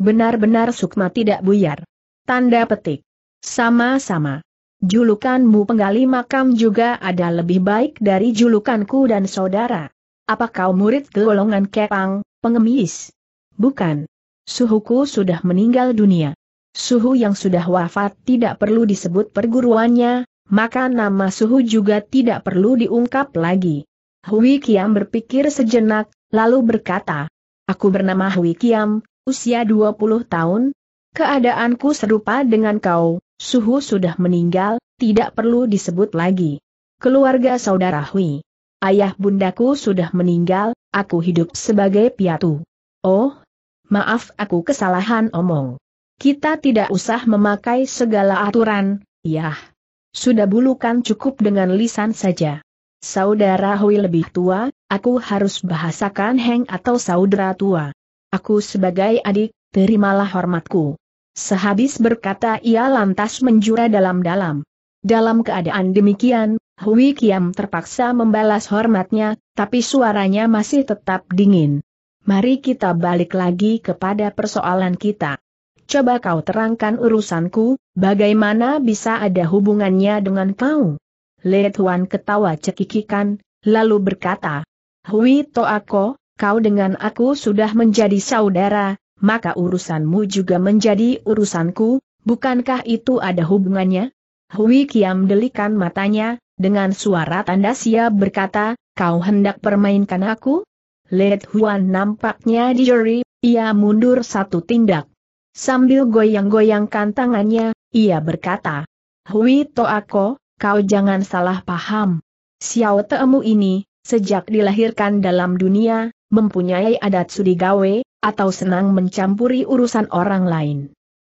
Benar-benar Sukma tidak buyar. Tanda petik. Sama-sama. Julukanmu penggali makam juga ada lebih baik dari julukanku dan saudara. Apa kau murid golongan kepang, pengemis? Bukan. Suhuku sudah meninggal dunia. Suhu yang sudah wafat tidak perlu disebut perguruannya, maka nama Suhu juga tidak perlu diungkap lagi. Hui Kiam berpikir sejenak, lalu berkata, Aku bernama Hui Kiam, usia 20 tahun, keadaanku serupa dengan kau, Suhu sudah meninggal, tidak perlu disebut lagi. Keluarga saudara Hui. Ayah bundaku sudah meninggal, aku hidup sebagai piatu. Oh, maaf aku kesalahan omong. Kita tidak usah memakai segala aturan, yah. Sudah bulukan cukup dengan lisan saja. Saudara Hui lebih tua, aku harus bahasakan Heng atau saudara tua. Aku sebagai adik, terimalah hormatku. Sehabis berkata ia lantas menjura dalam-dalam. Dalam keadaan demikian, Hui Kiam terpaksa membalas hormatnya, tapi suaranya masih tetap dingin. Mari kita balik lagi kepada persoalan kita. Coba kau terangkan urusanku, bagaimana bisa ada hubungannya dengan kau? Le Tuan ketawa cekikikan, lalu berkata, Hui Toako, kau dengan aku sudah menjadi saudara, maka urusanmu juga menjadi urusanku, bukankah itu ada hubungannya? Hui Kiam delikan matanya, dengan suara tanda sia berkata, kau hendak permainkan aku? Let Huan nampaknya juri, ia mundur satu tindak. Sambil goyang-goyangkan tangannya, ia berkata, Hui Toako, kau jangan salah paham. Xiao Temu ini, sejak dilahirkan dalam dunia, mempunyai adat sudigawe, atau senang mencampuri urusan orang lain.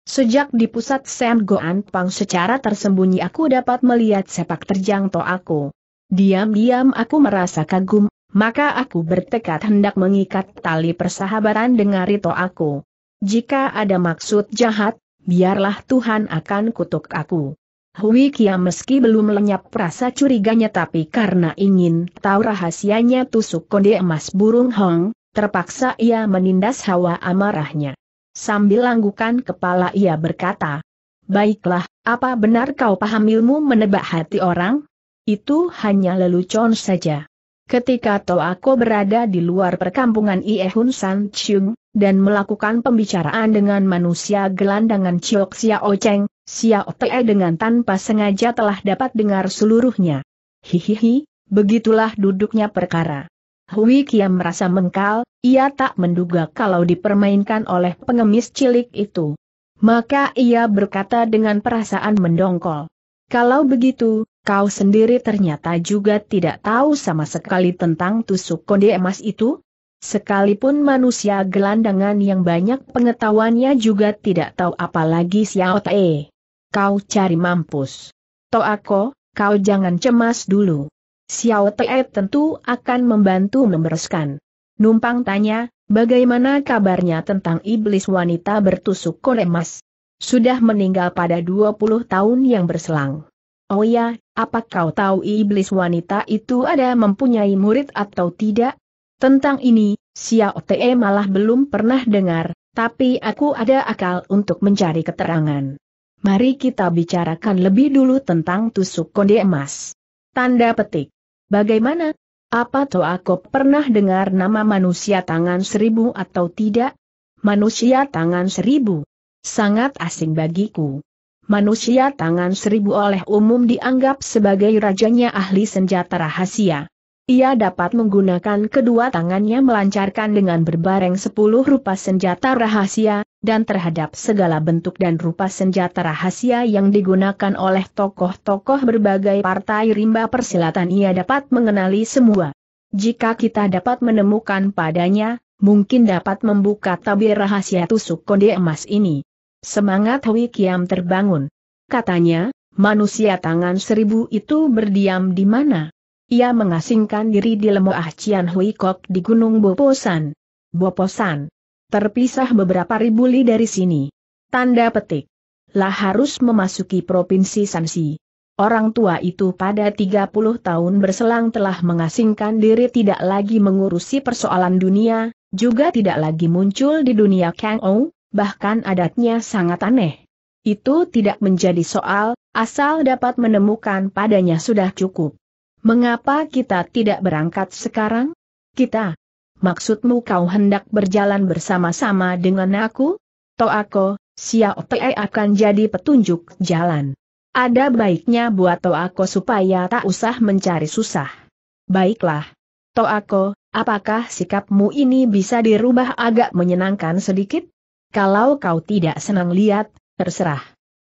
Sejak di pusat Sam Goan Pang secara tersembunyi aku dapat melihat sepak terjang to aku. Diam-diam aku merasa kagum, maka aku bertekad hendak mengikat tali persahabatan dengan Rito aku. Jika ada maksud jahat, biarlah Tuhan akan kutuk aku. Hui Kia meski belum lenyap rasa curiganya tapi karena ingin tahu rahasianya tusuk konde emas burung hong, terpaksa ia menindas hawa amarahnya. Sambil anggukan kepala ia berkata, Baiklah, apa benar kau paham ilmu menebak hati orang? Itu hanya lelucon saja. Ketika Toako berada di luar perkampungan Iehun San Chung, dan melakukan pembicaraan dengan manusia gelandangan Chiok Xiao Cheng, Xiao Te dengan tanpa sengaja telah dapat dengar seluruhnya. Hihihi, begitulah duduknya perkara. Hui Kiam merasa mengkal, ia tak menduga kalau dipermainkan oleh pengemis cilik itu. Maka ia berkata dengan perasaan mendongkol. Kalau begitu, kau sendiri ternyata juga tidak tahu sama sekali tentang tusuk konde emas itu? Sekalipun manusia gelandangan yang banyak pengetahuannya juga tidak tahu apalagi Xiao Te kau cari mampus. Toako, kau jangan cemas dulu. Xiao Te tentu akan membantu membereskan. Numpang tanya, bagaimana kabarnya tentang iblis wanita bertusuk koremas? Sudah meninggal pada 20 tahun yang berselang. Oh ya, apa kau tahu iblis wanita itu ada mempunyai murid atau tidak? Tentang ini, Xiao Te malah belum pernah dengar, tapi aku ada akal untuk mencari keterangan. Mari kita bicarakan lebih dulu tentang tusuk konde emas. Tanda petik. Bagaimana? Apa toh aku pernah dengar nama manusia tangan seribu atau tidak? Manusia tangan seribu. Sangat asing bagiku. Manusia tangan seribu oleh umum dianggap sebagai rajanya ahli senjata rahasia. Ia dapat menggunakan kedua tangannya melancarkan dengan berbareng sepuluh rupa senjata rahasia, dan terhadap segala bentuk dan rupa senjata rahasia yang digunakan oleh tokoh-tokoh berbagai partai rimba persilatan ia dapat mengenali semua. Jika kita dapat menemukan padanya, mungkin dapat membuka tabir rahasia tusuk konde emas ini. Semangat Hui Kiam terbangun. Katanya, manusia tangan seribu itu berdiam di mana? Ia mengasingkan diri di Lemoah Cian Hui Kok di Gunung Boposan. Boposan. Terpisah beberapa ribu li dari sini. Tanda petik. Lah harus memasuki provinsi Sansi. Orang tua itu pada 30 tahun berselang telah mengasingkan diri tidak lagi mengurusi persoalan dunia, juga tidak lagi muncul di dunia Kang Ou, bahkan adatnya sangat aneh. Itu tidak menjadi soal, asal dapat menemukan padanya sudah cukup. Mengapa kita tidak berangkat sekarang? Kita. Maksudmu kau hendak berjalan bersama-sama dengan aku? Toako, Xiao Te akan jadi petunjuk jalan. Ada baiknya buat Toako supaya tak usah mencari susah. Baiklah. Toako, apakah sikapmu ini bisa dirubah agak menyenangkan sedikit? Kalau kau tidak senang lihat, terserah.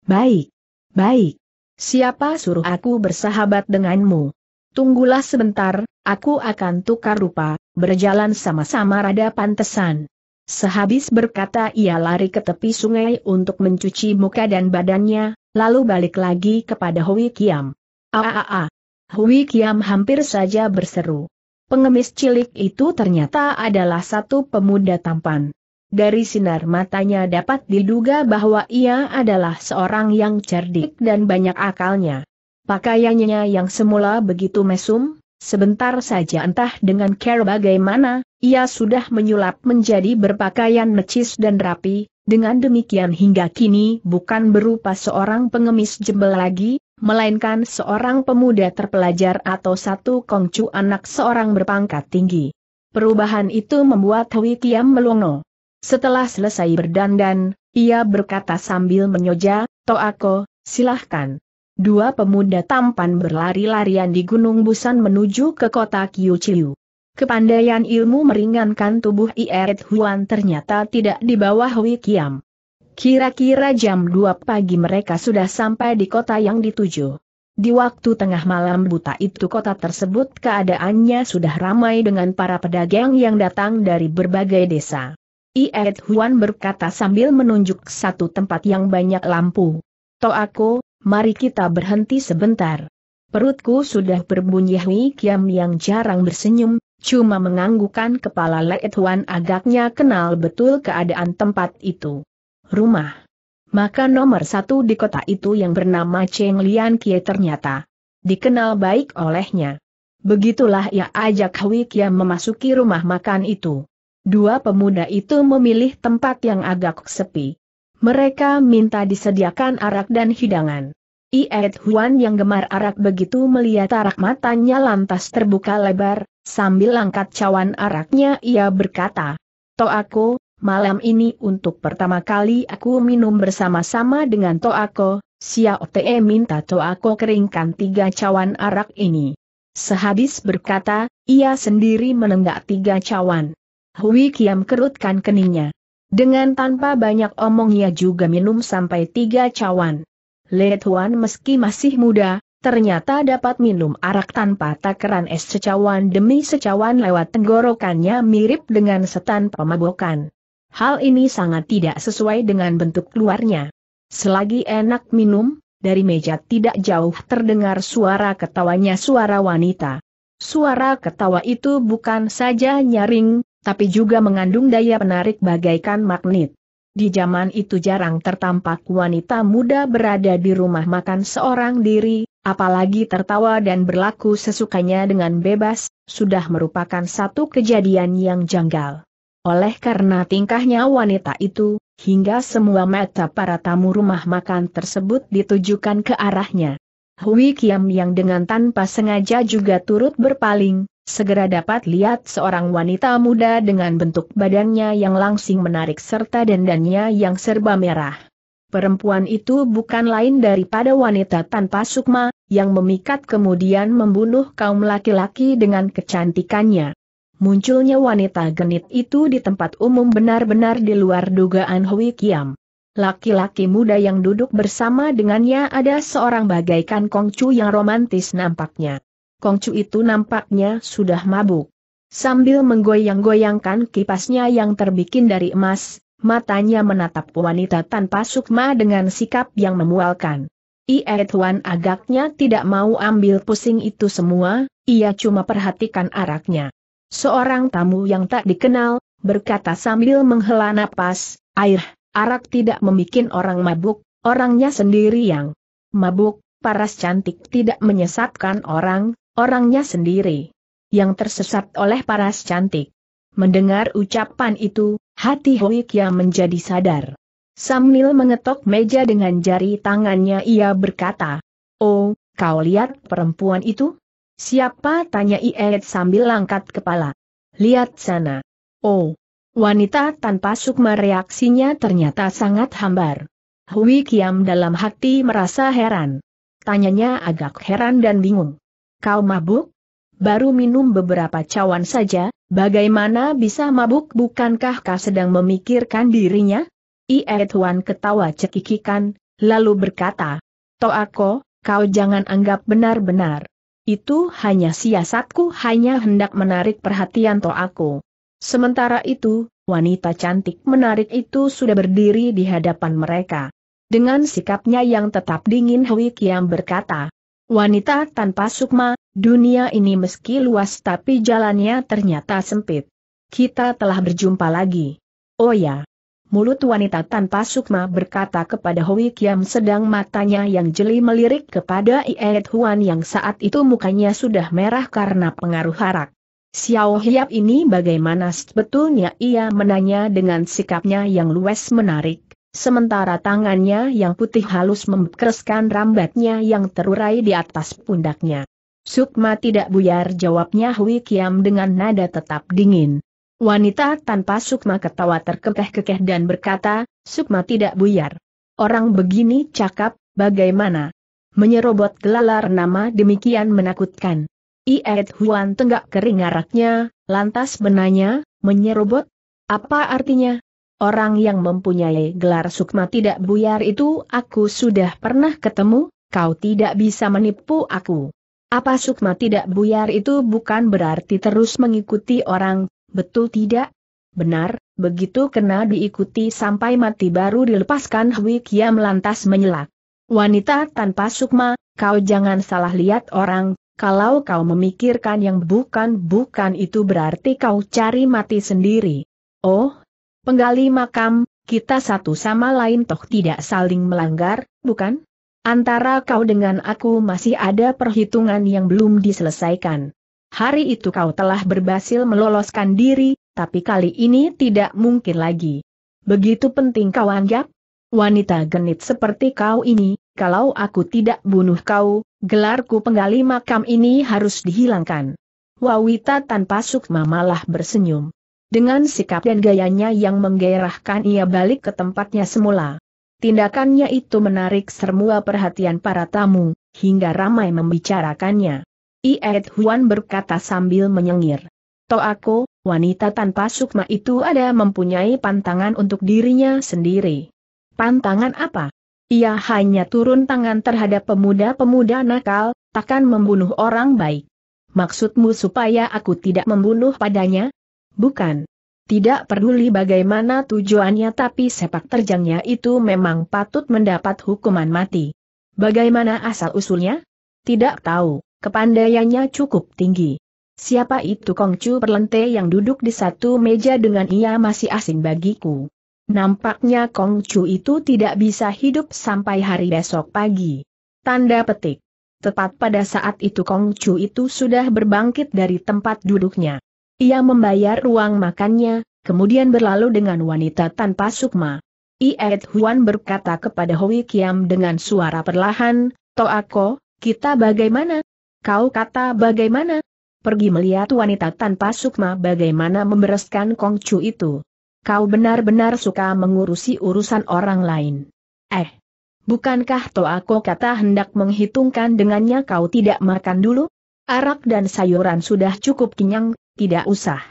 Baik. Baik. Siapa suruh aku bersahabat denganmu? Tunggulah sebentar, aku akan tukar rupa, berjalan sama-sama rada pantesan. Sehabis berkata ia lari ke tepi sungai untuk mencuci muka dan badannya, lalu balik lagi kepada Hui Kiam. Aaaa. Hui Kiam hampir saja berseru. Pengemis cilik itu ternyata adalah satu pemuda tampan. Dari sinar matanya dapat diduga bahwa ia adalah seorang yang cerdik dan banyak akalnya. Pakaiannya yang semula begitu mesum, sebentar saja entah dengan care bagaimana, ia sudah menyulap menjadi berpakaian necis dan rapi, dengan demikian hingga kini bukan berupa seorang pengemis jembel lagi, melainkan seorang pemuda terpelajar atau satu kongcu anak seorang berpangkat tinggi. Perubahan itu membuat Hui Kiam melongo. Setelah selesai berdandan, ia berkata sambil menyoja, Toako, silahkan dua pemuda tampan berlari-larian di Gunung Busan menuju ke kota Kyuchiu. Kepandaian ilmu meringankan tubuh Ieret Huan ternyata tidak di bawah Hui Kira-kira jam 2 pagi mereka sudah sampai di kota yang dituju. Di waktu tengah malam buta itu kota tersebut keadaannya sudah ramai dengan para pedagang yang datang dari berbagai desa. Ieret Huan berkata sambil menunjuk satu tempat yang banyak lampu. Toako, mari kita berhenti sebentar. Perutku sudah berbunyi Hui Kiam yang jarang bersenyum, cuma menganggukan kepala Leet Tuan agaknya kenal betul keadaan tempat itu. Rumah. Maka nomor satu di kota itu yang bernama Cheng Lian Kie ternyata dikenal baik olehnya. Begitulah ia ajak Hui Kiam memasuki rumah makan itu. Dua pemuda itu memilih tempat yang agak sepi. Mereka minta disediakan arak dan hidangan. Iet Huan yang gemar arak begitu melihat arak matanya lantas terbuka lebar, sambil angkat cawan araknya ia berkata, Toako, malam ini untuk pertama kali aku minum bersama-sama dengan Toako, Xiao Te minta Toako keringkan tiga cawan arak ini. Sehabis berkata, ia sendiri menenggak tiga cawan. Hui Kiam kerutkan keningnya. Dengan tanpa banyak omong ia juga minum sampai tiga cawan. Le Tuan meski masih muda, ternyata dapat minum arak tanpa takaran es secawan demi secawan lewat tenggorokannya mirip dengan setan pemabokan. Hal ini sangat tidak sesuai dengan bentuk luarnya. Selagi enak minum, dari meja tidak jauh terdengar suara ketawanya suara wanita. Suara ketawa itu bukan saja nyaring, tapi juga mengandung daya menarik bagaikan magnet. Di zaman itu jarang tertampak wanita muda berada di rumah makan seorang diri, apalagi tertawa dan berlaku sesukanya dengan bebas, sudah merupakan satu kejadian yang janggal. Oleh karena tingkahnya wanita itu, hingga semua mata para tamu rumah makan tersebut ditujukan ke arahnya. Hui Kiam yang dengan tanpa sengaja juga turut berpaling, segera dapat lihat seorang wanita muda dengan bentuk badannya yang langsing menarik serta dandannya yang serba merah. Perempuan itu bukan lain daripada wanita tanpa sukma, yang memikat kemudian membunuh kaum laki-laki dengan kecantikannya. Munculnya wanita genit itu di tempat umum benar-benar di luar dugaan Hui Kiam. Laki-laki muda yang duduk bersama dengannya ada seorang bagaikan kongcu yang romantis nampaknya. Kongcu itu nampaknya sudah mabuk. Sambil menggoyang-goyangkan kipasnya yang terbikin dari emas, matanya menatap wanita tanpa sukma dengan sikap yang memualkan. Ie Tuan agaknya tidak mau ambil pusing itu semua, ia cuma perhatikan araknya. Seorang tamu yang tak dikenal, berkata sambil menghela napas, air, arak tidak membuat orang mabuk, orangnya sendiri yang mabuk, paras cantik tidak menyesatkan orang, orangnya sendiri, yang tersesat oleh paras cantik. Mendengar ucapan itu, hati Hui Kia menjadi sadar. Samnil mengetok meja dengan jari tangannya ia berkata, Oh, kau lihat perempuan itu? Siapa tanya Iet sambil langkat kepala. Lihat sana. Oh, wanita tanpa sukma reaksinya ternyata sangat hambar. Hui Kiam dalam hati merasa heran. Tanyanya agak heran dan bingung. Kau mabuk? Baru minum beberapa cawan saja, bagaimana bisa mabuk bukankah kau sedang memikirkan dirinya? Ie Tuan ketawa cekikikan, lalu berkata, Toako, kau jangan anggap benar-benar. Itu hanya siasatku hanya hendak menarik perhatian Toako. Sementara itu, wanita cantik menarik itu sudah berdiri di hadapan mereka. Dengan sikapnya yang tetap dingin Hui Kiam berkata, Wanita tanpa sukma, dunia ini meski luas tapi jalannya ternyata sempit. Kita telah berjumpa lagi. Oh ya. Mulut wanita tanpa sukma berkata kepada Hoi Kiam sedang matanya yang jeli melirik kepada Iet Huan yang saat itu mukanya sudah merah karena pengaruh harak. Xiao Hiap ini bagaimana sebetulnya ia menanya dengan sikapnya yang luas menarik. Sementara tangannya yang putih halus membekreskan rambatnya yang terurai di atas pundaknya. Sukma tidak buyar jawabnya Hui Kiam dengan nada tetap dingin. Wanita tanpa Sukma ketawa terkekeh-kekeh dan berkata, Sukma tidak buyar. Orang begini cakap, bagaimana? Menyerobot gelalar nama demikian menakutkan. Iet Huan tenggak kering araknya, lantas menanya, menyerobot? Apa artinya? Orang yang mempunyai gelar sukma tidak buyar itu aku sudah pernah ketemu, kau tidak bisa menipu aku. Apa sukma tidak buyar itu bukan berarti terus mengikuti orang, betul tidak? Benar, begitu kena diikuti sampai mati baru dilepaskan Hwi Kiam lantas menyelak. Wanita tanpa sukma, kau jangan salah lihat orang, kalau kau memikirkan yang bukan-bukan itu berarti kau cari mati sendiri. Oh, Penggali makam, kita satu sama lain toh tidak saling melanggar, bukan? Antara kau dengan aku masih ada perhitungan yang belum diselesaikan. Hari itu kau telah berhasil meloloskan diri, tapi kali ini tidak mungkin lagi. Begitu penting kau anggap? Wanita genit seperti kau ini, kalau aku tidak bunuh kau, gelarku penggali makam ini harus dihilangkan. Wawita tanpa sukma malah bersenyum. Dengan sikap dan gayanya yang menggairahkan ia balik ke tempatnya semula. Tindakannya itu menarik semua perhatian para tamu, hingga ramai membicarakannya. Iet Huan berkata sambil menyengir. aku, wanita tanpa sukma itu ada mempunyai pantangan untuk dirinya sendiri. Pantangan apa? Ia hanya turun tangan terhadap pemuda-pemuda nakal, takkan membunuh orang baik. Maksudmu supaya aku tidak membunuh padanya? Bukan. Tidak peduli bagaimana tujuannya tapi sepak terjangnya itu memang patut mendapat hukuman mati. Bagaimana asal-usulnya? Tidak tahu, kepandaiannya cukup tinggi. Siapa itu Kongcu Perlente yang duduk di satu meja dengan ia masih asing bagiku. Nampaknya Kongcu itu tidak bisa hidup sampai hari besok pagi. Tanda petik. Tepat pada saat itu Kongcu itu sudah berbangkit dari tempat duduknya. Ia membayar ruang makannya, kemudian berlalu dengan wanita tanpa sukma. Iet Huan berkata kepada Hui Kiam dengan suara perlahan, Toako, kita bagaimana? Kau kata bagaimana? Pergi melihat wanita tanpa sukma bagaimana membereskan Kongcu itu. Kau benar-benar suka mengurusi urusan orang lain. Eh, bukankah Toako kata hendak menghitungkan dengannya kau tidak makan dulu? Arak dan sayuran sudah cukup kenyang, tidak usah.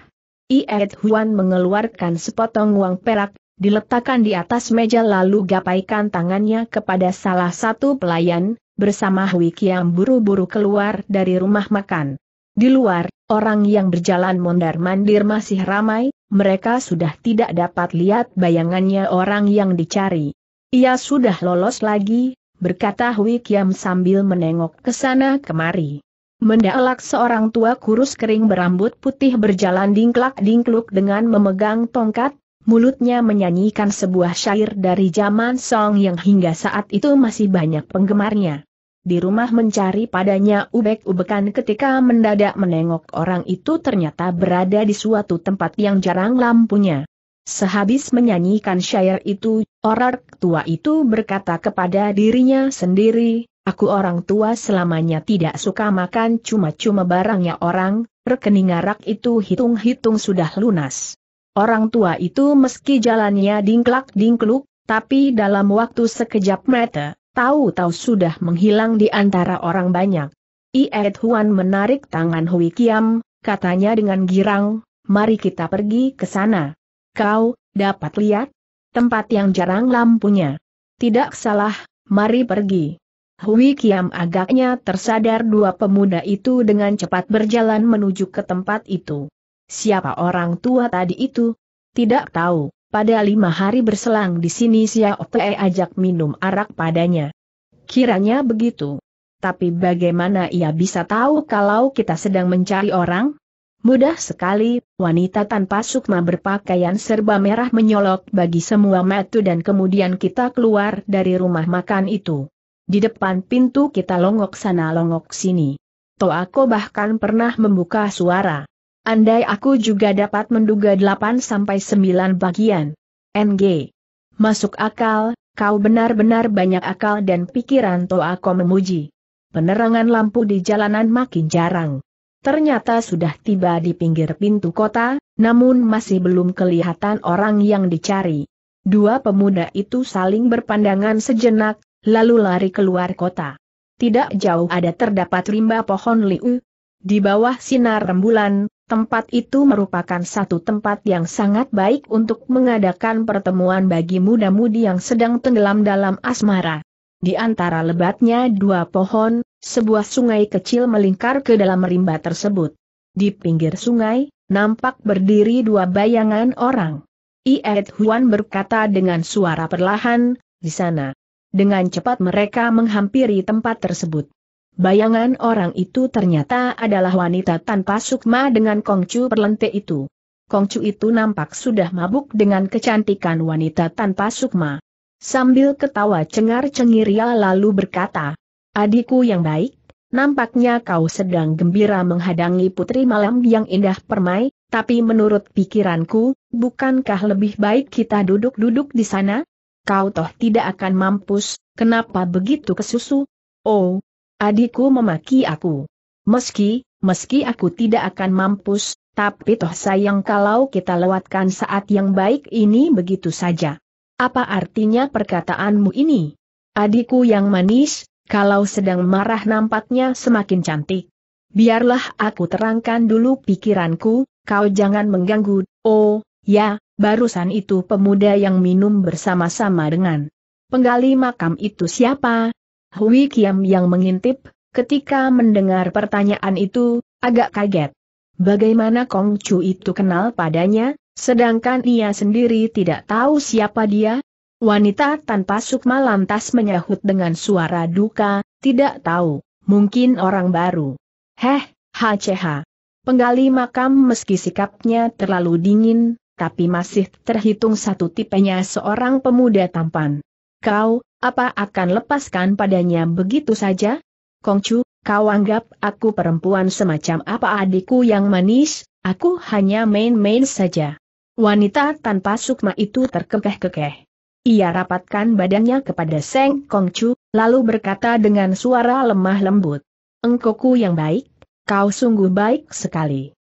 Iet Huan mengeluarkan sepotong uang perak, diletakkan di atas meja lalu gapaikan tangannya kepada salah satu pelayan, bersama Hui Kiam buru-buru keluar dari rumah makan. Di luar, orang yang berjalan mondar-mandir masih ramai, mereka sudah tidak dapat lihat bayangannya orang yang dicari. Ia sudah lolos lagi, berkata Hui Kiam sambil menengok ke sana kemari. Mendalak seorang tua kurus kering berambut putih berjalan dingklak-dingkluk dengan memegang tongkat, mulutnya menyanyikan sebuah syair dari zaman Song yang hingga saat itu masih banyak penggemarnya. Di rumah mencari padanya ubek-ubekan ketika mendadak menengok orang itu ternyata berada di suatu tempat yang jarang lampunya. Sehabis menyanyikan syair itu, orang tua itu berkata kepada dirinya sendiri, Aku orang tua selamanya tidak suka makan cuma-cuma barangnya orang, rekening arak itu hitung-hitung sudah lunas. Orang tua itu meski jalannya dingklak-dingkluk, tapi dalam waktu sekejap mata, tahu-tahu sudah menghilang di antara orang banyak. Iet Huan menarik tangan Hui Kiam, katanya dengan girang, mari kita pergi ke sana. Kau, dapat lihat? Tempat yang jarang lampunya. Tidak salah, mari pergi. Hui Kiam agaknya tersadar dua pemuda itu dengan cepat berjalan menuju ke tempat itu. Siapa orang tua tadi itu? Tidak tahu, pada lima hari berselang di sini Xiao Te ajak minum arak padanya. Kiranya begitu. Tapi bagaimana ia bisa tahu kalau kita sedang mencari orang? Mudah sekali, wanita tanpa sukma berpakaian serba merah menyolok bagi semua metu dan kemudian kita keluar dari rumah makan itu. Di depan pintu kita longok sana longok sini. Toh aku bahkan pernah membuka suara. Andai aku juga dapat menduga 8-9 bagian. NG. Masuk akal, kau benar-benar banyak akal dan pikiran Toh aku memuji. Penerangan lampu di jalanan makin jarang. Ternyata sudah tiba di pinggir pintu kota, namun masih belum kelihatan orang yang dicari. Dua pemuda itu saling berpandangan sejenak, lalu lari keluar kota. Tidak jauh ada terdapat rimba pohon liu. Di bawah sinar rembulan, tempat itu merupakan satu tempat yang sangat baik untuk mengadakan pertemuan bagi muda-mudi yang sedang tenggelam dalam asmara. Di antara lebatnya dua pohon, sebuah sungai kecil melingkar ke dalam rimba tersebut. Di pinggir sungai, nampak berdiri dua bayangan orang. Iet Huan berkata dengan suara perlahan, di sana. Dengan cepat mereka menghampiri tempat tersebut. Bayangan orang itu ternyata adalah wanita tanpa sukma dengan Kongcu perlente itu. Kongcu itu nampak sudah mabuk dengan kecantikan wanita tanpa sukma. Sambil ketawa cengar-cengir ia lalu berkata, Adikku yang baik, nampaknya kau sedang gembira menghadangi putri malam yang indah permai, tapi menurut pikiranku, bukankah lebih baik kita duduk-duduk di sana? kau toh tidak akan mampus, kenapa begitu kesusu? Oh, adikku memaki aku. Meski, meski aku tidak akan mampus, tapi toh sayang kalau kita lewatkan saat yang baik ini begitu saja. Apa artinya perkataanmu ini? Adikku yang manis, kalau sedang marah nampaknya semakin cantik. Biarlah aku terangkan dulu pikiranku, kau jangan mengganggu, oh, ya, barusan itu pemuda yang minum bersama-sama dengan penggali makam itu siapa? Hui Kiam yang mengintip, ketika mendengar pertanyaan itu, agak kaget. Bagaimana Kong Chu itu kenal padanya, sedangkan ia sendiri tidak tahu siapa dia? Wanita tanpa sukma lantas menyahut dengan suara duka, tidak tahu, mungkin orang baru. Heh, HCH. Penggali makam meski sikapnya terlalu dingin, tapi masih terhitung satu tipenya seorang pemuda tampan. Kau, apa akan lepaskan padanya begitu saja? Kongcu, kau anggap aku perempuan semacam apa adikku yang manis, aku hanya main-main saja. Wanita tanpa sukma itu terkekeh-kekeh. Ia rapatkan badannya kepada Seng Kongcu, lalu berkata dengan suara lemah lembut. Engkoku yang baik, kau sungguh baik sekali.